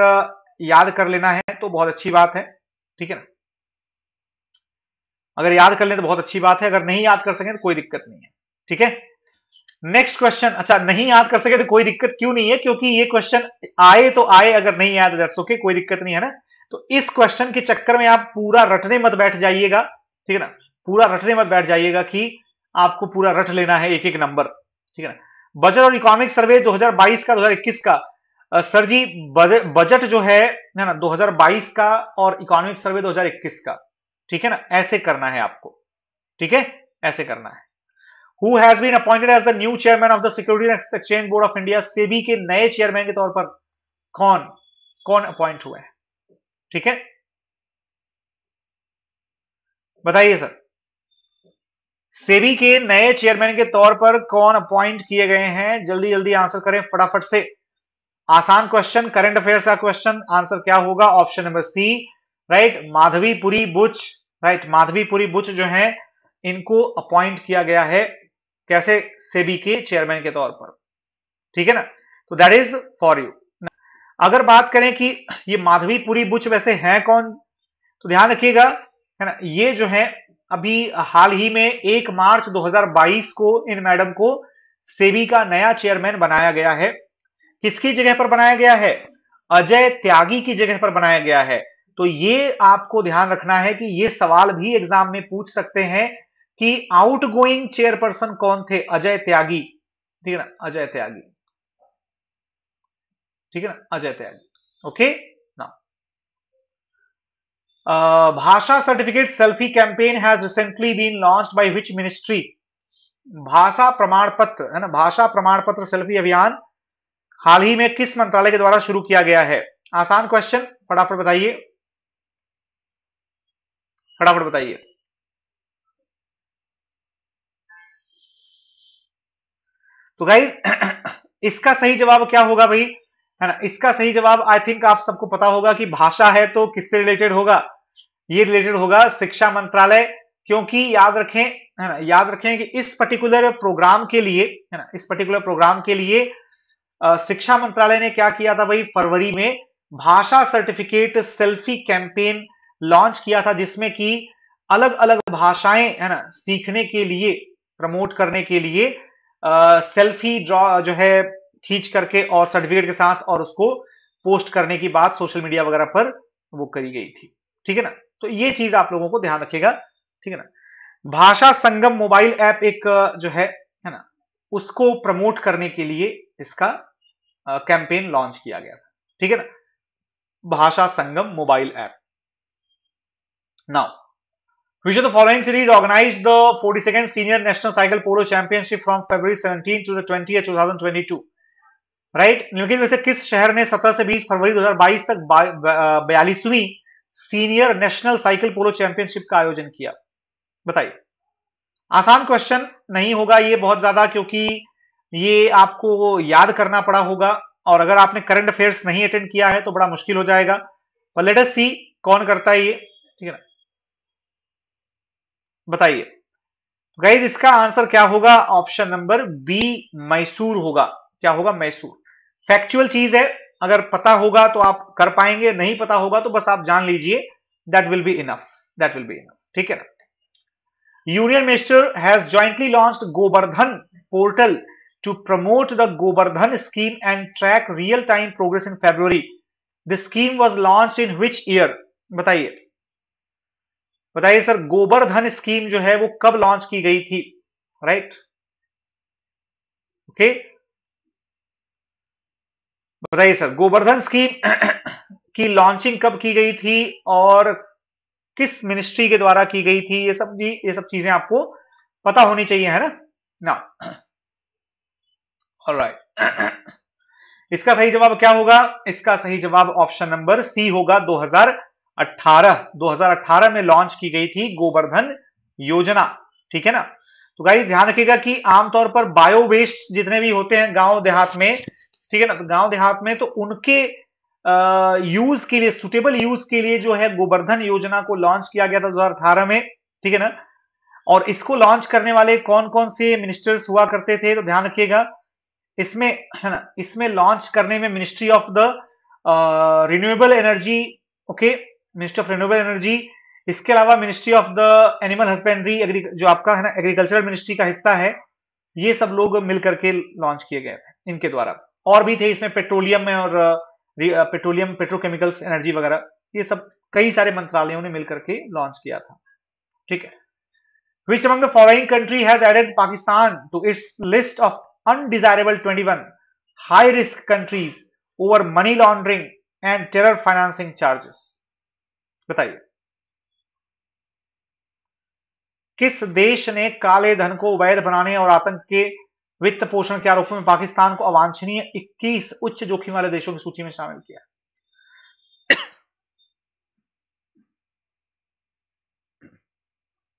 S1: याद कर लेना है तो बहुत अच्छी बात है ठीक है ना अगर याद कर ले तो बहुत अच्छी बात है अगर नहीं याद कर सकें तो कोई दिक्कत नहीं है ठीक है नेक्स्ट क्वेश्चन अच्छा नहीं याद कर सके तो कोई दिक्कत क्यों नहीं है क्योंकि ये क्वेश्चन आए तो आए अगर नहीं याद दैट्स ओके कोई दिक्कत नहीं है ना तो इस क्वेश्चन के चक्कर में आप पूरा रटने मत बैठ जाइएगा ठीक है ना पूरा रटने मत बैठ जाइएगा कि आपको पूरा रट लेना है एक एक नंबर ठीक है ना बजट और इकोनॉमिक सर्वे 2022 का 2021 का आ, सर जी बजट जो है ना दो का और इकोनॉमिक सर्वे दो का ठीक है ना ऐसे करना है आपको ठीक है ऐसे करना है who has been appointed as the new chairman of the security exchange board of India SEBI के नए चेयरमैन के तौर पर कौन कौन अपॉइंट हुआ है ठीक है बताइए सर सेबी के नए चेयरमैन के तौर पर कौन अपॉइंट किए गए हैं जल्दी जल्दी आंसर करें फटाफट से आसान क्वेश्चन करंट अफेयर्स का क्वेश्चन आंसर क्या होगा option number C right Madhabi Puri Buch right Madhabi Puri Buch जो है इनको अपॉइंट किया गया है कैसे सेबी के चेयरमैन के तौर पर ठीक है ना तो दैट इज फॉर यू अगर बात करें कि ये माधवीपुरी बुच वैसे हैं कौन तो ध्यान रखिएगा है ना ये जो है अभी हाल ही में एक मार्च 2022 को इन मैडम को सेबी का नया चेयरमैन बनाया गया है किसकी जगह पर बनाया गया है अजय त्यागी की जगह पर बनाया गया है तो ये आपको ध्यान रखना है कि ये सवाल भी एग्जाम में पूछ सकते हैं कि आउट गोइंग चेयरपर्सन कौन थे अजय त्यागी ठीक है ना अजय त्यागी ठीक है ना अजय त्यागी ओके ना Bhasha certificate selfie campaign has recently been launch by which ministry भाषा प्रमाण पत्र है ना भाषा प्रमाण पत्र सेल्फी अभियान हाल ही में किस मंत्रालय के द्वारा शुरू किया गया है आसान क्वेश्चन फटाफट बताइए फटाफट बताइए तो गाइज इसका सही जवाब क्या होगा भाई है ना इसका सही जवाब आई थिंक आप सबको पता होगा कि भाषा है तो किससे रिलेटेड होगा ये रिलेटेड होगा शिक्षा मंत्रालय क्योंकि याद रखें है ना याद रखें कि इस पर्टिकुलर प्रोग्राम के लिए है ना इस पर्टिकुलर प्रोग्राम के लिए शिक्षा मंत्रालय ने क्या किया था भाई फरवरी में भाषा सर्टिफिकेट सेल्फी कैंपेन लॉन्च किया था जिसमें कि अलग अलग भाषाएं है ना सीखने के लिए प्रमोट करने के लिए सेल्फी ड्रॉ जो है खींच करके और सर्टिफिकेट के साथ और उसको पोस्ट करने की बात सोशल मीडिया वगैरह पर वो करी गई थी ठीक है ना तो ये चीज आप लोगों को ध्यान रखिएगा ठीक है ना भाषा संगम मोबाइल ऐप एक जो है है ना उसको प्रमोट करने के लिए इसका कैंपेन लॉन्च किया गया था ठीक है ना Bhasha Sangam mobile app now Which of the following series organized the 42nd Senior National Cycle Polo Championship from February 17 to the 20th, 2022? Right निम्नलिखित में से किस शहर ने 17 से 20 फरवरी 2022 तक बयालीसवीं senior national cycle polo championship का आयोजन किया बताइए आसान क्वेश्चन नहीं होगा ये बहुत ज्यादा क्योंकि ये आपको याद करना पड़ा होगा और अगर आपने करंट अफेयर्स नहीं अटेंड किया है तो बड़ा मुश्किल हो जाएगा पर लेट अस सी कौन करता है ये ठीक है ना बताइए गाइज तो इसका आंसर क्या होगा ऑप्शन नंबर बी मैसूर होगा क्या होगा मैसूर फैक्चुअल चीज है अगर पता होगा तो आप कर पाएंगे नहीं पता होगा तो बस आप जान लीजिए that will be enough that will be enough ठीक है ना union minister has jointly launch Govardhan portal to promote the Govardhan scheme and track real time progress in February the scheme was launch in which year बताइए बताइए sir गोबर धन scheme जो है वो कब लॉन्च की गई थी राइट ओके बताइए सर गोवर्धन स्कीम की लॉन्चिंग कब की गई थी और किस मिनिस्ट्री के द्वारा की गई थी ये सब भी ये सब चीजें आपको पता होनी चाहिए है ना ना राइट इसका सही जवाब क्या होगा इसका सही जवाब ऑप्शन नंबर सी होगा 18 2018 में लॉन्च की गई थी गोवर्धन योजना ठीक है ना तो गाइस ध्यान रखिएगा कि आमतौर पर बायो वेस्ट जितने भी होते हैं गांव देहात में ठीक है ना तो गांव देहात में तो उनके यूज के लिए सुटेबल यूज के लिए जो है गोवर्धन योजना को लॉन्च किया गया था दो में ठीक है ना और इसको लॉन्च करने वाले कौन कौन से मिनिस्टर्स हुआ करते थे तो ध्यान रखिएगा इसमें है ना इसमें लॉन्च करने में ministry of the renewable energy okay ministry of renewable energy इसके अलावा ministry of the animal husbandry जो आपका है ना एग्रीकल्चरल मिनिस्ट्री का हिस्सा है ये सब लोग मिलकर के लॉन्च किए गए इनके द्वारा और भी थे इसमें पेट्रोलियम में और पेट्रोलियम पेट्रोकेमिकल्स एनर्जी वगैरह ये सब कई सारे मंत्रालयों ने मिलकर के लॉन्च किया था ठीक है which among the following country has added Pakistan to its list of undesirable 21 high risk countries over money laundering and terror financing charges बताइए किस देश ने काले धन को वैध बनाने और आतंक के वित्त पोषण के आरोप में पाकिस्तान को अवांछनीय 21 उच्च जोखिम वाले देशों की सूची में शामिल किया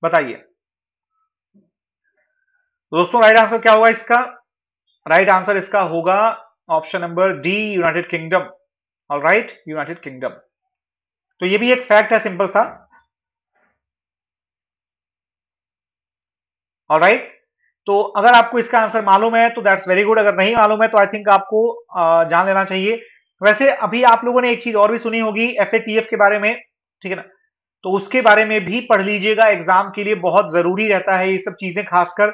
S1: बताइए तो दोस्तों राइट आंसर क्या होगा इसका राइट आंसर इसका होगा option number D United Kingdom और राइट यूनाइटेड किंगडम तो ये भी एक फैक्ट है सिंपल सा ऑलराइट राइट तो अगर आपको इसका आंसर मालूम है तो दैट्स वेरी गुड अगर नहीं मालूम है तो आई थिंक आपको जान लेना चाहिए वैसे अभी आप लोगों ने एक चीज और भी सुनी होगी एफ के बारे में ठीक है ना तो उसके बारे में भी पढ़ लीजिएगा एग्जाम के लिए बहुत जरूरी रहता है ये सब चीजें खासकर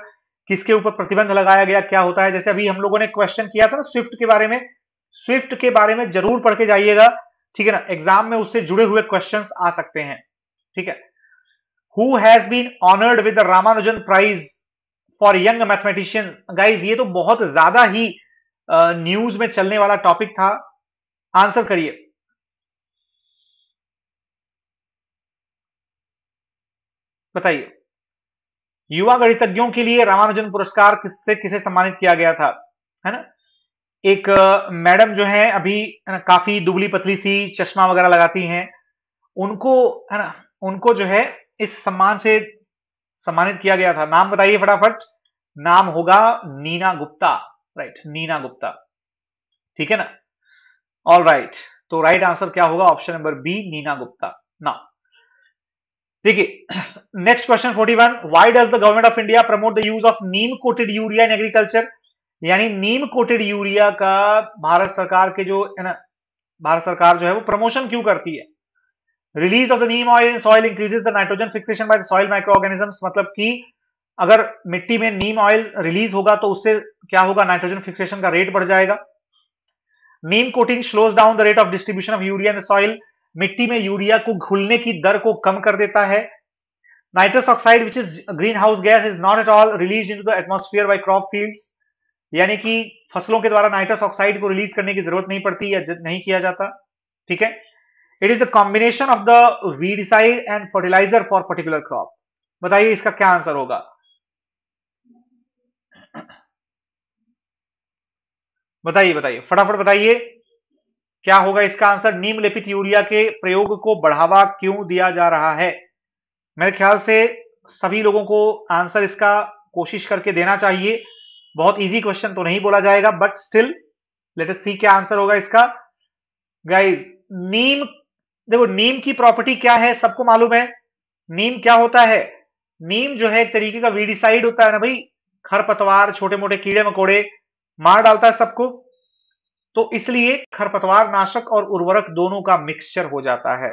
S1: किसके ऊपर प्रतिबंध लगाया गया क्या होता है जैसे अभी हम लोगों ने क्वेश्चन किया था ना स्विफ्ट के बारे में स्विफ्ट के बारे में जरूर पढ़ के जाइएगा ठीक है ना एग्जाम में उससे जुड़े हुए क्वेश्चन आ सकते हैं ठीक है who has been honoured with Ramanujan prize for young mathematician guys ये तो बहुत ज्यादा ही न्यूज में चलने वाला टॉपिक था आंसर करिए बताइए युवा गणितज्ञों के लिए रामानुजन पुरस्कार किससे किसे सम्मानित किया गया था है ना एक मैडम जो है अभी काफी दुबली पतली सी चश्मा वगैरह लगाती हैं उनको है ना उनको जो है इस सम्मान से सम्मानित किया गया था नाम बताइए फटाफट नाम होगा नीना गुप्ता राइट नीना गुप्ता ठीक है ना ऑल राइट तो राइट आंसर क्या होगा option number B Neena Gupta ना देखिए next question 41 why does the government of India promote the use of neem coated urea in agriculture यानी नीम कोटेड यूरिया का भारत सरकार के जो है ना भारत सरकार जो है वो प्रमोशन क्यों करती है release of the neem oil in soil increases the nitrogen fixation by the soil micro organisms मतलब कि अगर मिट्टी में नीम ऑयल रिलीज होगा तो उससे क्या होगा नाइट्रोजन फिक्सेशन का रेट बढ़ जाएगा neem coating slows down the rate of distribution of urea in soil मिट्टी में यूरिया को घुलने की दर को कम कर देता है nitrous oxide which is green house gas is not at all release into the atmosphere by crop fields यानी कि फसलों के द्वारा नाइट्रस ऑक्साइड को रिलीज करने की जरूरत नहीं पड़ती या नहीं किया जाता ठीक है it is a combination of the weedicide and fertiliser for particular crop बताइए इसका क्या आंसर होगा बताइए बताइए फटाफट बताइए क्या होगा इसका आंसर नीम लिपित यूरिया के प्रयोग को बढ़ावा क्यों दिया जा रहा है मेरे ख्याल से सभी लोगों को आंसर इसका कोशिश करके देना चाहिए बहुत इजी क्वेश्चन तो नहीं बोला जाएगा बट स्टिल लेट सी क्या आंसर होगा इसका गाइज नीम देखो नीम की प्रॉपर्टी क्या है सबको मालूम है नीम क्या होता है नीम जो है एक तरीके का वीडिसाइड होता है ना भाई खरपतवार छोटे मोटे कीड़े मकोड़े मार डालता है सबको तो इसलिए खरपतवार नाशक और उर्वरक दोनों का मिक्सचर हो जाता है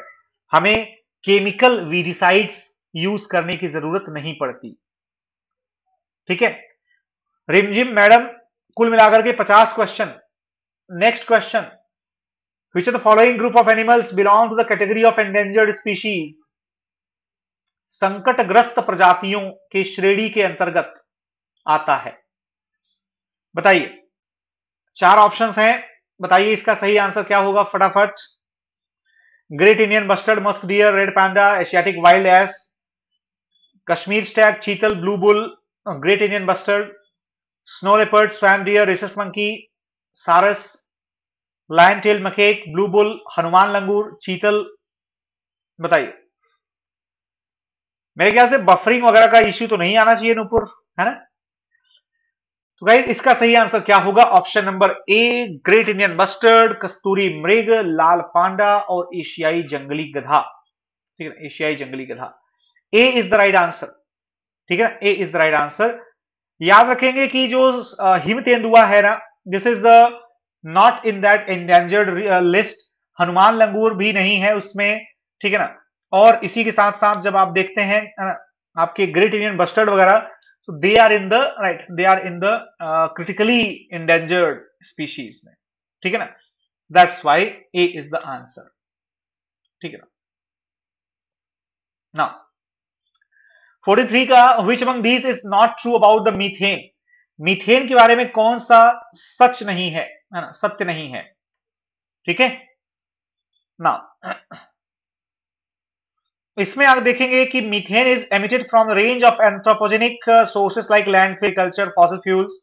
S1: हमें केमिकल वीडिसाइड्स यूज करने की जरूरत नहीं पड़ती ठीक है रिमझिम मैडम कुल मिलाकर के पचास question next question which are the following group of animals belong to the category of endangered species संकटग्रस्त प्रजातियों के श्रेणी के अंतर्गत आता है बताइए चार ऑप्शंस हैं बताइए इसका सही आंसर क्या होगा फटाफट great Indian bustard musk deer red panda Asiatic wild ass Kashmir stag chital blue bull great Indian bustard snow leopard swamp deer rhesus monkey sarus lion tail macaque blue bull Hanuman langur chital बताइए मेरे ख्याल से बफरिंग वगैरह का इश्यू तो नहीं आना चाहिए नूपुर है ना तो गाइज इसका सही आंसर क्या होगा option number A great Indian mustard कस्तूरी मृग लाल पांडा और एशियाई जंगली गधा ठीक है एशियाई जंगली गधा A is the right answer ठीक है A is the right answer याद रखेंगे कि जो हिम तेंदुआ है ना this is not in that endangered list Hanuman langur भी नहीं है उसमें ठीक है ना और इसी के साथ साथ जब आप देखते हैं आपके ग्रेट इंडियन बस्टर्ड वगैरह तो they are in the right they are in the critically endangered species में ठीक है ना that's why A is the answer ठीक है ना नाउ 43 का which among these is not true about the methane methane के बारे में कौन सा सच नहीं है ना सत्य नहीं है ठीक है ना इसमें आप देखेंगे कि methane is emitted from range of anthropogenic sources like land culture fossil fuels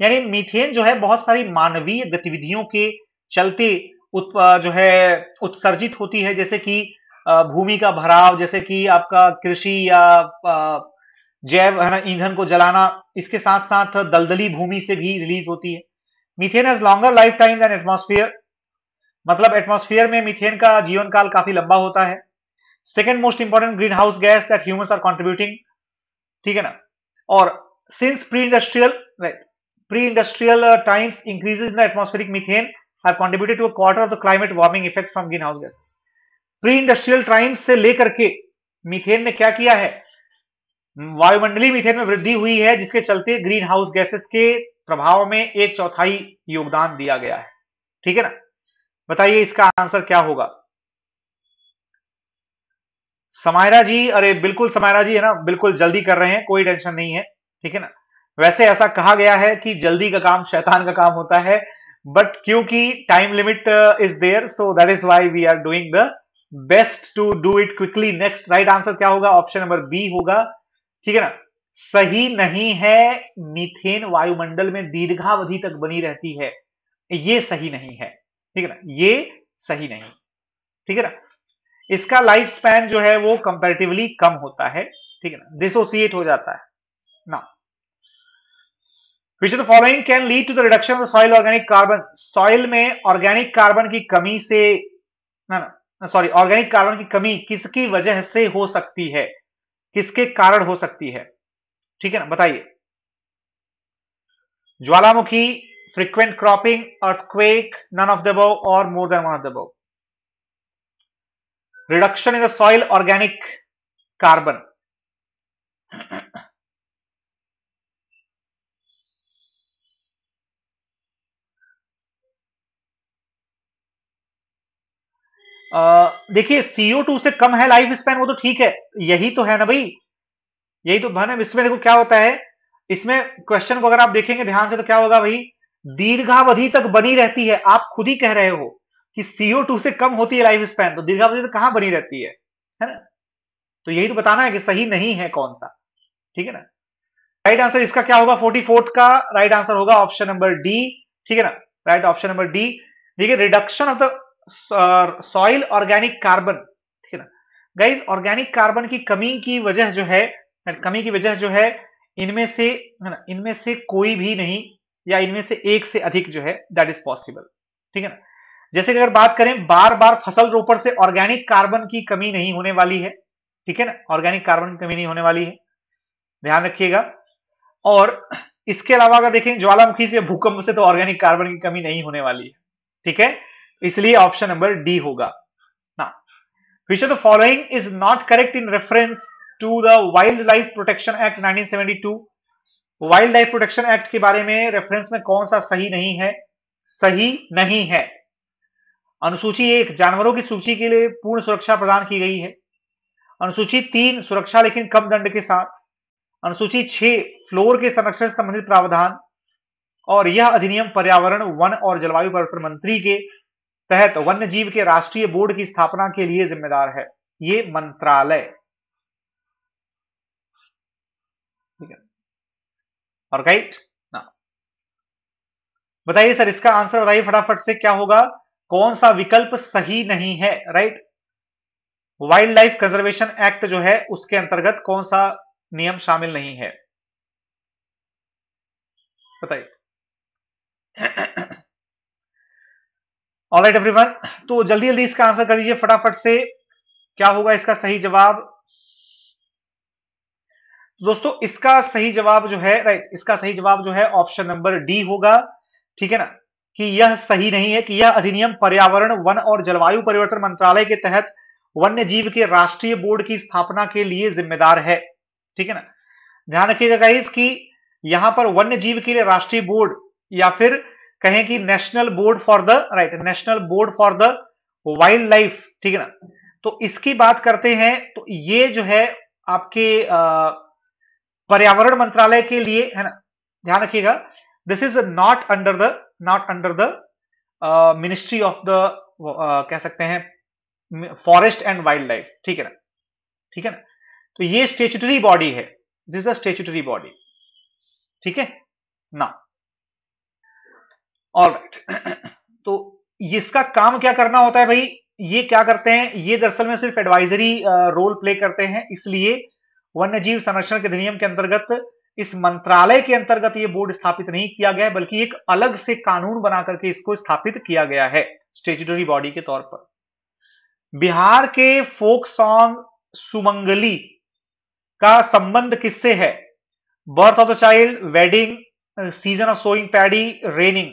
S1: यानी मीथेन जो है बहुत सारी मानवीय गतिविधियों के चलते uh, जो है उत्सर्जित होती है जैसे कि भूमि का भराव जैसे कि आपका कृषि या जैव है ना ईंधन को जलाना इसके साथ साथ दलदली भूमि से भी रिलीज होती है methane as longer life time than atmosphere मतलब एटमोस्फियर में मिथेन का जीवन काल काफी लंबा होता है second most important green house gas that humans are contributing ठीक है ना और since pre industrial right pre industrial times increases in the atmospheric methane have contributed to a quarter of the climate warming effect from green house gases pre industrial times से लेकर के methane ने क्या किया है वायुमंडलीय मीथेन में वृद्धि हुई है जिसके चलते ग्रीन हाउस गैसेस के प्रभाव में एक चौथाई योगदान दिया गया है ठीक है ना बताइए इसका आंसर क्या होगा समायरा जी अरे बिल्कुल समायरा जी है ना बिल्कुल जल्दी कर रहे हैं कोई टेंशन नहीं है ठीक है ना वैसे ऐसा कहा गया है कि जल्दी का काम शैतान का काम होता है बट क्योंकि time limit is there so that is why we are doing the best to do it quickly next right answer क्या होगा ऑप्शन नंबर बी होगा ठीक है ना सही नहीं है मीथेन वायुमंडल में दीर्घावधि तक बनी रहती है ये सही नहीं है ठीक है ना ये सही नहीं ठीक है ना इसका लाइफ स्पैन जो है वो कंपेरेटिवली कम होता है ठीक है ना डिसोसिएट हो जाता है ना which of following can lead to the reduction of soil organic carbon soil में ऑर्गेनिक कार्बन की कमी से ना ना सॉरी ऑर्गेनिक कार्बन की कमी किसकी वजह से हो सकती है किसके कारण हो सकती है ठीक है ना बताइए ज्वालामुखी frequent cropping earthquake none of the above और more than one of the above reduction in the soil organic carbon देखिए सीओ टू से कम है लाइफ स्पैन वो तो ठीक है यही तो है ना भाई यही तो भान इसमें देखो क्या होता है इसमें क्वेश्चन को अगर आप देखेंगे ध्यान से तो क्या होगा भाई दीर्घावधि तक बनी रहती है आप खुद ही कह रहे हो कि सीओ टू से कम होती है लाइफ स्पैन तो दीर्घावधि तक कहां बनी रहती है है ना तो यही तो बताना है कि सही नहीं है कौन सा ठीक है ना राइट आंसर इसका क्या होगा फोर्टी फोर्थ का राइट आंसर होगा ऑप्शन नंबर डी ठीक है ना राइट ऑप्शन नंबर डी देखिए reduction of the soil organic carbon ठीक है ना गाइज ऑर्गेनिक कार्बन की कमी की वजह जो है कमी की वजह जो है इनमें से है ना इनमें से कोई भी नहीं या इनमें से एक से अधिक जो है दैट इज पॉसिबल ठीक है ना जैसे कि अगर बात करें बार बार फसल रोपण से ऑर्गेनिक कार्बन की कमी नहीं होने वाली है ठीक है ना ऑर्गेनिक कार्बन की कमी नहीं होने वाली है ध्यान रखिएगा और इसके अलावा अगर देखें ज्वालामुखी से भूकंप से तो ऑर्गेनिक कार्बन की कमी नहीं होने वाली है ठीक है इसलिए ऑप्शन नंबर डी होगा ना which of the following is not correct in reference to the wild life protection act 1972 wild life protection act के बारे में रेफरेंस में कौन सा सही नहीं है सही नहीं है अनुसूची एक जानवरों की सूची के लिए पूर्ण सुरक्षा प्रदान की गई है अनुसूची तीन सुरक्षा लेकिन कम दंड के साथ अनुसूची छह फ्लोर के संरक्षण संबंधित प्रावधान और यह अधिनियम पर्यावरण वन और जलवायु परिवर्तन मंत्री के तहत वन्य जीव के राष्ट्रीय बोर्ड की स्थापना के लिए जिम्मेदार है ये मंत्रालय ठीक है और राइट ना बताइए सर इसका आंसर बताइए फटाफट से क्या होगा कौन सा विकल्प सही नहीं है right wild life conservation act जो है उसके अंतर्गत कौन सा नियम शामिल नहीं है बताइए राइट एवरीवन तो जल्दी जल्दी इसका आंसर कर दीजिए फटाफट से क्या होगा इसका सही जवाब दोस्तों इसका सही जवाब जो है राइट इसका सही जवाब जो है ऑप्शन नंबर डी होगा ठीक है ना कि यह सही नहीं है कि यह अधिनियम पर्यावरण वन और जलवायु परिवर्तन मंत्रालय के तहत वन्य जीव के राष्ट्रीय बोर्ड की स्थापना के लिए जिम्मेदार है ठीक है ना ध्यान रखिएगा गाइस कि यहां पर वन्य जीव के लिए राष्ट्रीय बोर्ड या फिर कहें कि national board for the right national board for the wild life ठीक है ना तो इसकी बात करते हैं तो ये जो है आपके पर्यावरण मंत्रालय के लिए है ना ध्यान रखिएगा this is not under the not under the ministry of the कह सकते हैं फॉरेस्ट एंड वाइल्ड लाइफ ठीक है ना ठीक है ना तो ये स्टेचुटरी बॉडी है दिस द स्टेचुटरी बॉडी ठीक है ना ऑल राइट तो इसका काम क्या करना होता है भाई ये क्या करते हैं ये दरअसल में सिर्फ एडवाइजरी रोल प्ले करते हैं इसलिए वन्य जीव संरक्षण के अधिनियम के अंतर्गत इस मंत्रालय के अंतर्गत ये बोर्ड स्थापित नहीं किया गया बल्कि एक अलग से कानून बना करके इसको स्थापित किया गया है स्टेचुटरी बॉडी के तौर पर बिहार के फोक सॉन्ग सुमंगली का संबंध किससे है birth of the child wedding season of sowing paddy raining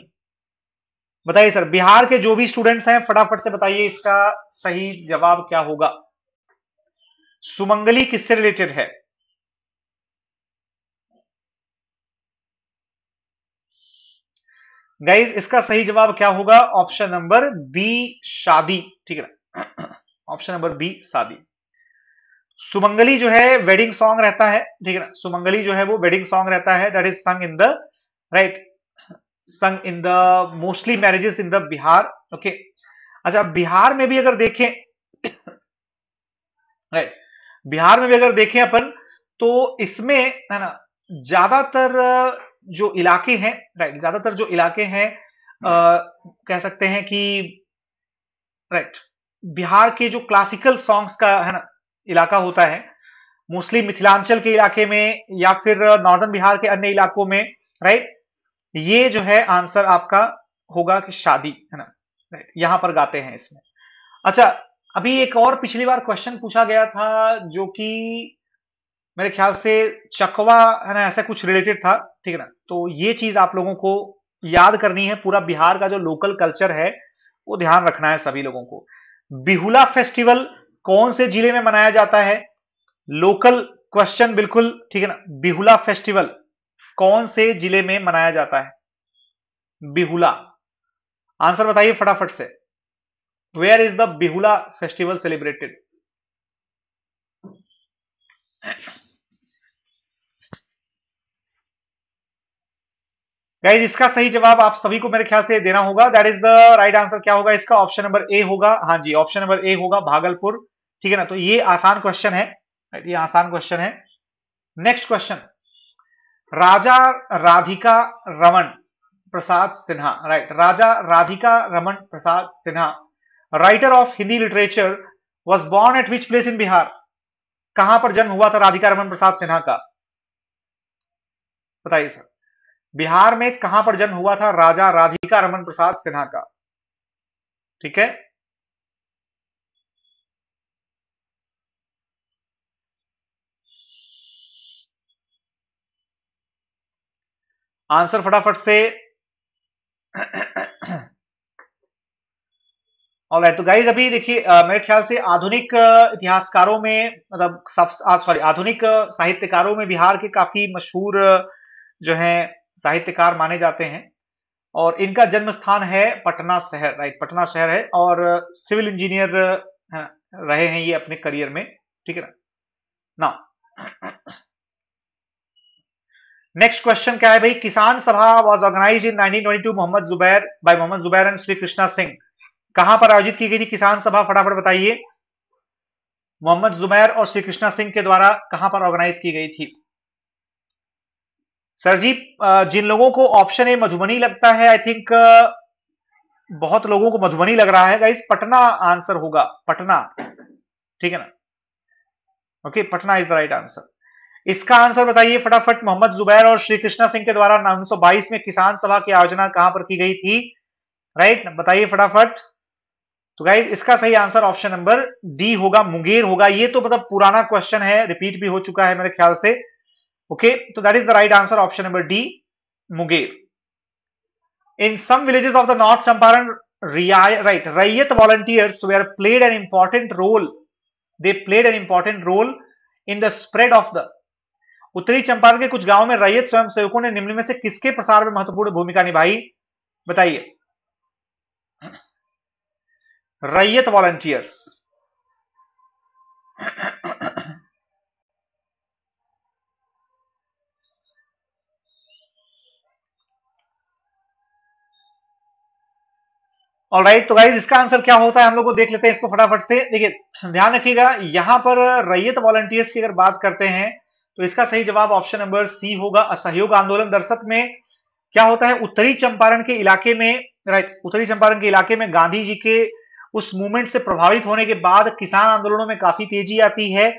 S1: बताइए सर बिहार के जो भी स्टूडेंट्स हैं फटाफट से बताइए इसका सही जवाब क्या होगा सुमंगली किससे रिलेटेड है गाइज इसका सही जवाब क्या होगा ऑप्शन नंबर बी शादी ठीक है ना ऑप्शन नंबर बी शादी सुमंगली जो है वेडिंग सॉन्ग रहता है ठीक है ना सुमंगली जो है वो वेडिंग सॉन्ग रहता है दैट इज संग in the right song in the mostly marriages in the Bihar okay अच्छा बिहार में भी अगर देखें राइट बिहार में भी अगर देखें अपन तो इसमें है ना ज्यादातर जो इलाके हैं राइट ज्यादातर जो इलाके हैं कह सकते हैं कि राइट बिहार के जो क्लासिकल सॉन्ग्स का है ना इलाका होता है मोस्टली मिथिलांचल के इलाके में या फिर नॉर्दर्न बिहार के अन्य इलाकों में राइट ये जो है आंसर आपका होगा कि शादी है ना राइट यहां पर गाते हैं इसमें अच्छा अभी एक और पिछली बार क्वेश्चन पूछा गया था जो कि मेरे ख्याल से चकवा है ना ऐसा कुछ रिलेटेड था ठीक है ना तो ये चीज आप लोगों को याद करनी है पूरा बिहार का जो लोकल कल्चर है वो ध्यान रखना है सभी लोगों को बिहुला फेस्टिवल कौन से जिले में मनाया जाता है लोकल क्वेश्चन बिल्कुल ठीक है ना बिहुला फेस्टिवल कौन से जिले में मनाया जाता है बिहुला आंसर बताइए फटाफट से where is the Bihula festival celebrated guys इसका सही जवाब आप सभी को मेरे ख्याल से देना होगा that is the right answer क्या होगा इसका ऑप्शन नंबर ए होगा हाँ जी ऑप्शन नंबर ए होगा भागलपुर ठीक है ना तो ये आसान क्वेश्चन है ये आसान क्वेश्चन है next question Raja Radhika Raman Prasad Sinha right Raja Radhika Raman Prasad Sinha writer of Hindi literature was born at which place in Bihar कहां पर जन्म हुआ था राधिका रमन प्रसाद सिन्हा का बताइए सर बिहार में कहां पर जन्म हुआ था राजा राधिका रमन प्रसाद सिन्हा का ठीक है आंसर फटाफट से और तो गाइज अभी देखिए मेरे ख्याल से आधुनिक इतिहासकारों में मतलब सॉरी आधुनिक साहित्यकारों में बिहार के काफी मशहूर जो है साहित्यकार माने जाते हैं और इनका जन्म स्थान है पटना शहर राइट पटना शहर है और सिविल इंजीनियर रहे हैं ये अपने करियर में ठीक है ना ना नेक्स्ट क्वेश्चन क्या है भाई Kisan Sabha was organise in 1922 Mohammad Zubair by Mohammad Zubair and Shri Krishna Singh कहां पर आयोजित की गई थी किसान सभा फटाफट बताइए मोहम्मद जुबैर और श्री कृष्णा सिंह के द्वारा कहां पर ऑर्गेनाइज की गई थी सर जी जिन लोगों को ऑप्शन ए मधुबनी लगता है आई थिंक बहुत लोगों को मधुबनी लग रहा है गाइस पटना आंसर होगा पटना ठीक है ना okay Patna is the right answer इसका आंसर बताइए फटाफट मोहम्मद जुबैर और श्री कृष्णा सिंह के द्वारा 1922 में किसान सभा की आयोजना कहां पर की गई थी राइट बताइए फटाफट तो गाइज इसका सही आंसर ऑप्शन नंबर डी होगा मुंगेर होगा ये तो मतलब पुराना क्वेश्चन है रिपीट भी हो चुका है मेरे ख्याल से ओके तो that is the right answer option number D Munger in some villages of the north Champaran right rayat volunteers were played an important role they played an important role in the spread of the उत्तरी चंपारण के कुछ गांव में रैयत स्वयं सेवकों ने निम्न में से किसके प्रसार में महत्वपूर्ण भूमिका निभाई बताइए रैयत वॉलंटियर्स और राइट तो गाइज इसका आंसर क्या होता है हम लोग को देख लेते हैं इसको फटाफट से देखिए ध्यान रखिएगा यहां पर रैयत वॉलंटियर्स की अगर बात करते हैं तो इसका सही जवाब ऑप्शन नंबर सी होगा असहयोग आंदोलन दरअसल में क्या होता है उत्तरी चंपारण के इलाके में राइट उत्तरी चंपारण के इलाके में गांधी जी के उस मूवमेंट से प्रभावित होने के बाद किसान आंदोलनों में काफी तेजी आती है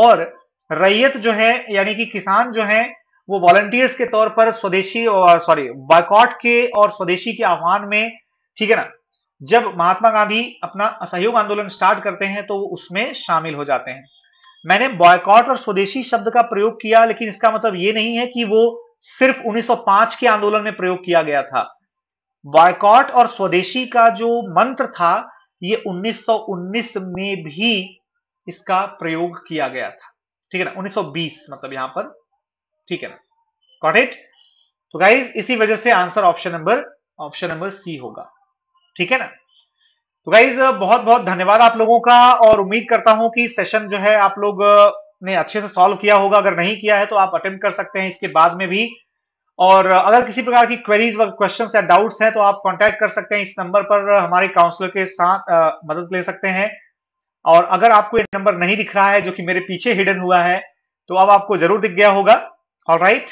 S1: और रैयत जो है यानी कि किसान जो है वो वॉलंटियर्स के तौर पर स्वदेशी और सॉरी uh, बायकॉट के और स्वदेशी के आह्वान में ठीक है ना जब महात्मा गांधी अपना असहयोग आंदोलन स्टार्ट करते हैं तो उसमें शामिल हो जाते हैं मैंने बॉयकॉट और स्वदेशी शब्द का प्रयोग किया लेकिन इसका मतलब यह नहीं है कि वो सिर्फ 1905 के आंदोलन में प्रयोग किया गया था बॉयकॉट और स्वदेशी का जो मंत्र था ये 1919 में भी इसका प्रयोग किया गया था ठीक है ना 1920 मतलब यहां पर ठीक है ना कॉट इट तो गाइज इसी वजह से answer option number option number C होगा ठीक है ना तो गाइज बहुत बहुत धन्यवाद आप लोगों का और उम्मीद करता हूं कि सेशन जो है आप लोग ने अच्छे से सॉल्व किया होगा अगर नहीं किया है तो आप अटेम्प्ट कर सकते हैं इसके बाद में भी और अगर किसी प्रकार की क्वेरीज व क्वेश्चन या डाउट्स हैं तो आप कांटेक्ट कर सकते हैं इस नंबर पर हमारे काउंसलर के साथ आ, मदद ले सकते हैं और अगर आपको ये नंबर नहीं दिख रहा है जो कि मेरे पीछे हिडन हुआ है तो अब आपको जरूर दिख गया होगा और राइट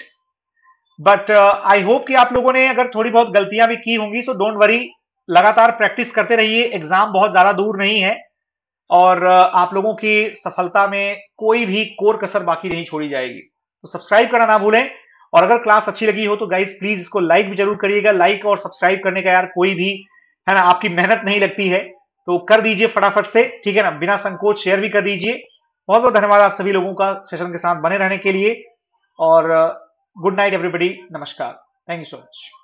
S1: बट आई होप कि आप लोगों ने अगर थोड़ी बहुत गलतियां भी की होंगी सो डोंट वरी लगातार प्रैक्टिस करते रहिए एग्जाम बहुत ज्यादा दूर नहीं है और आप लोगों की सफलता में कोई भी कोर कसर बाकी नहीं छोड़ी जाएगी तो सब्सक्राइब करना ना भूलें और अगर क्लास अच्छी लगी हो तो गाइज प्लीज इसको लाइक भी जरूर करिएगा लाइक और सब्सक्राइब करने का यार कोई भी है ना आपकी मेहनत नहीं लगती है तो कर दीजिए फटाफट से ठीक है ना बिना संकोच शेयर भी कर दीजिए बहुत बहुत धन्यवाद आप सभी लोगों का सेशन के साथ बने रहने के लिए और गुड नाइट एवरीबडी नमस्कार थैंक यू सो मच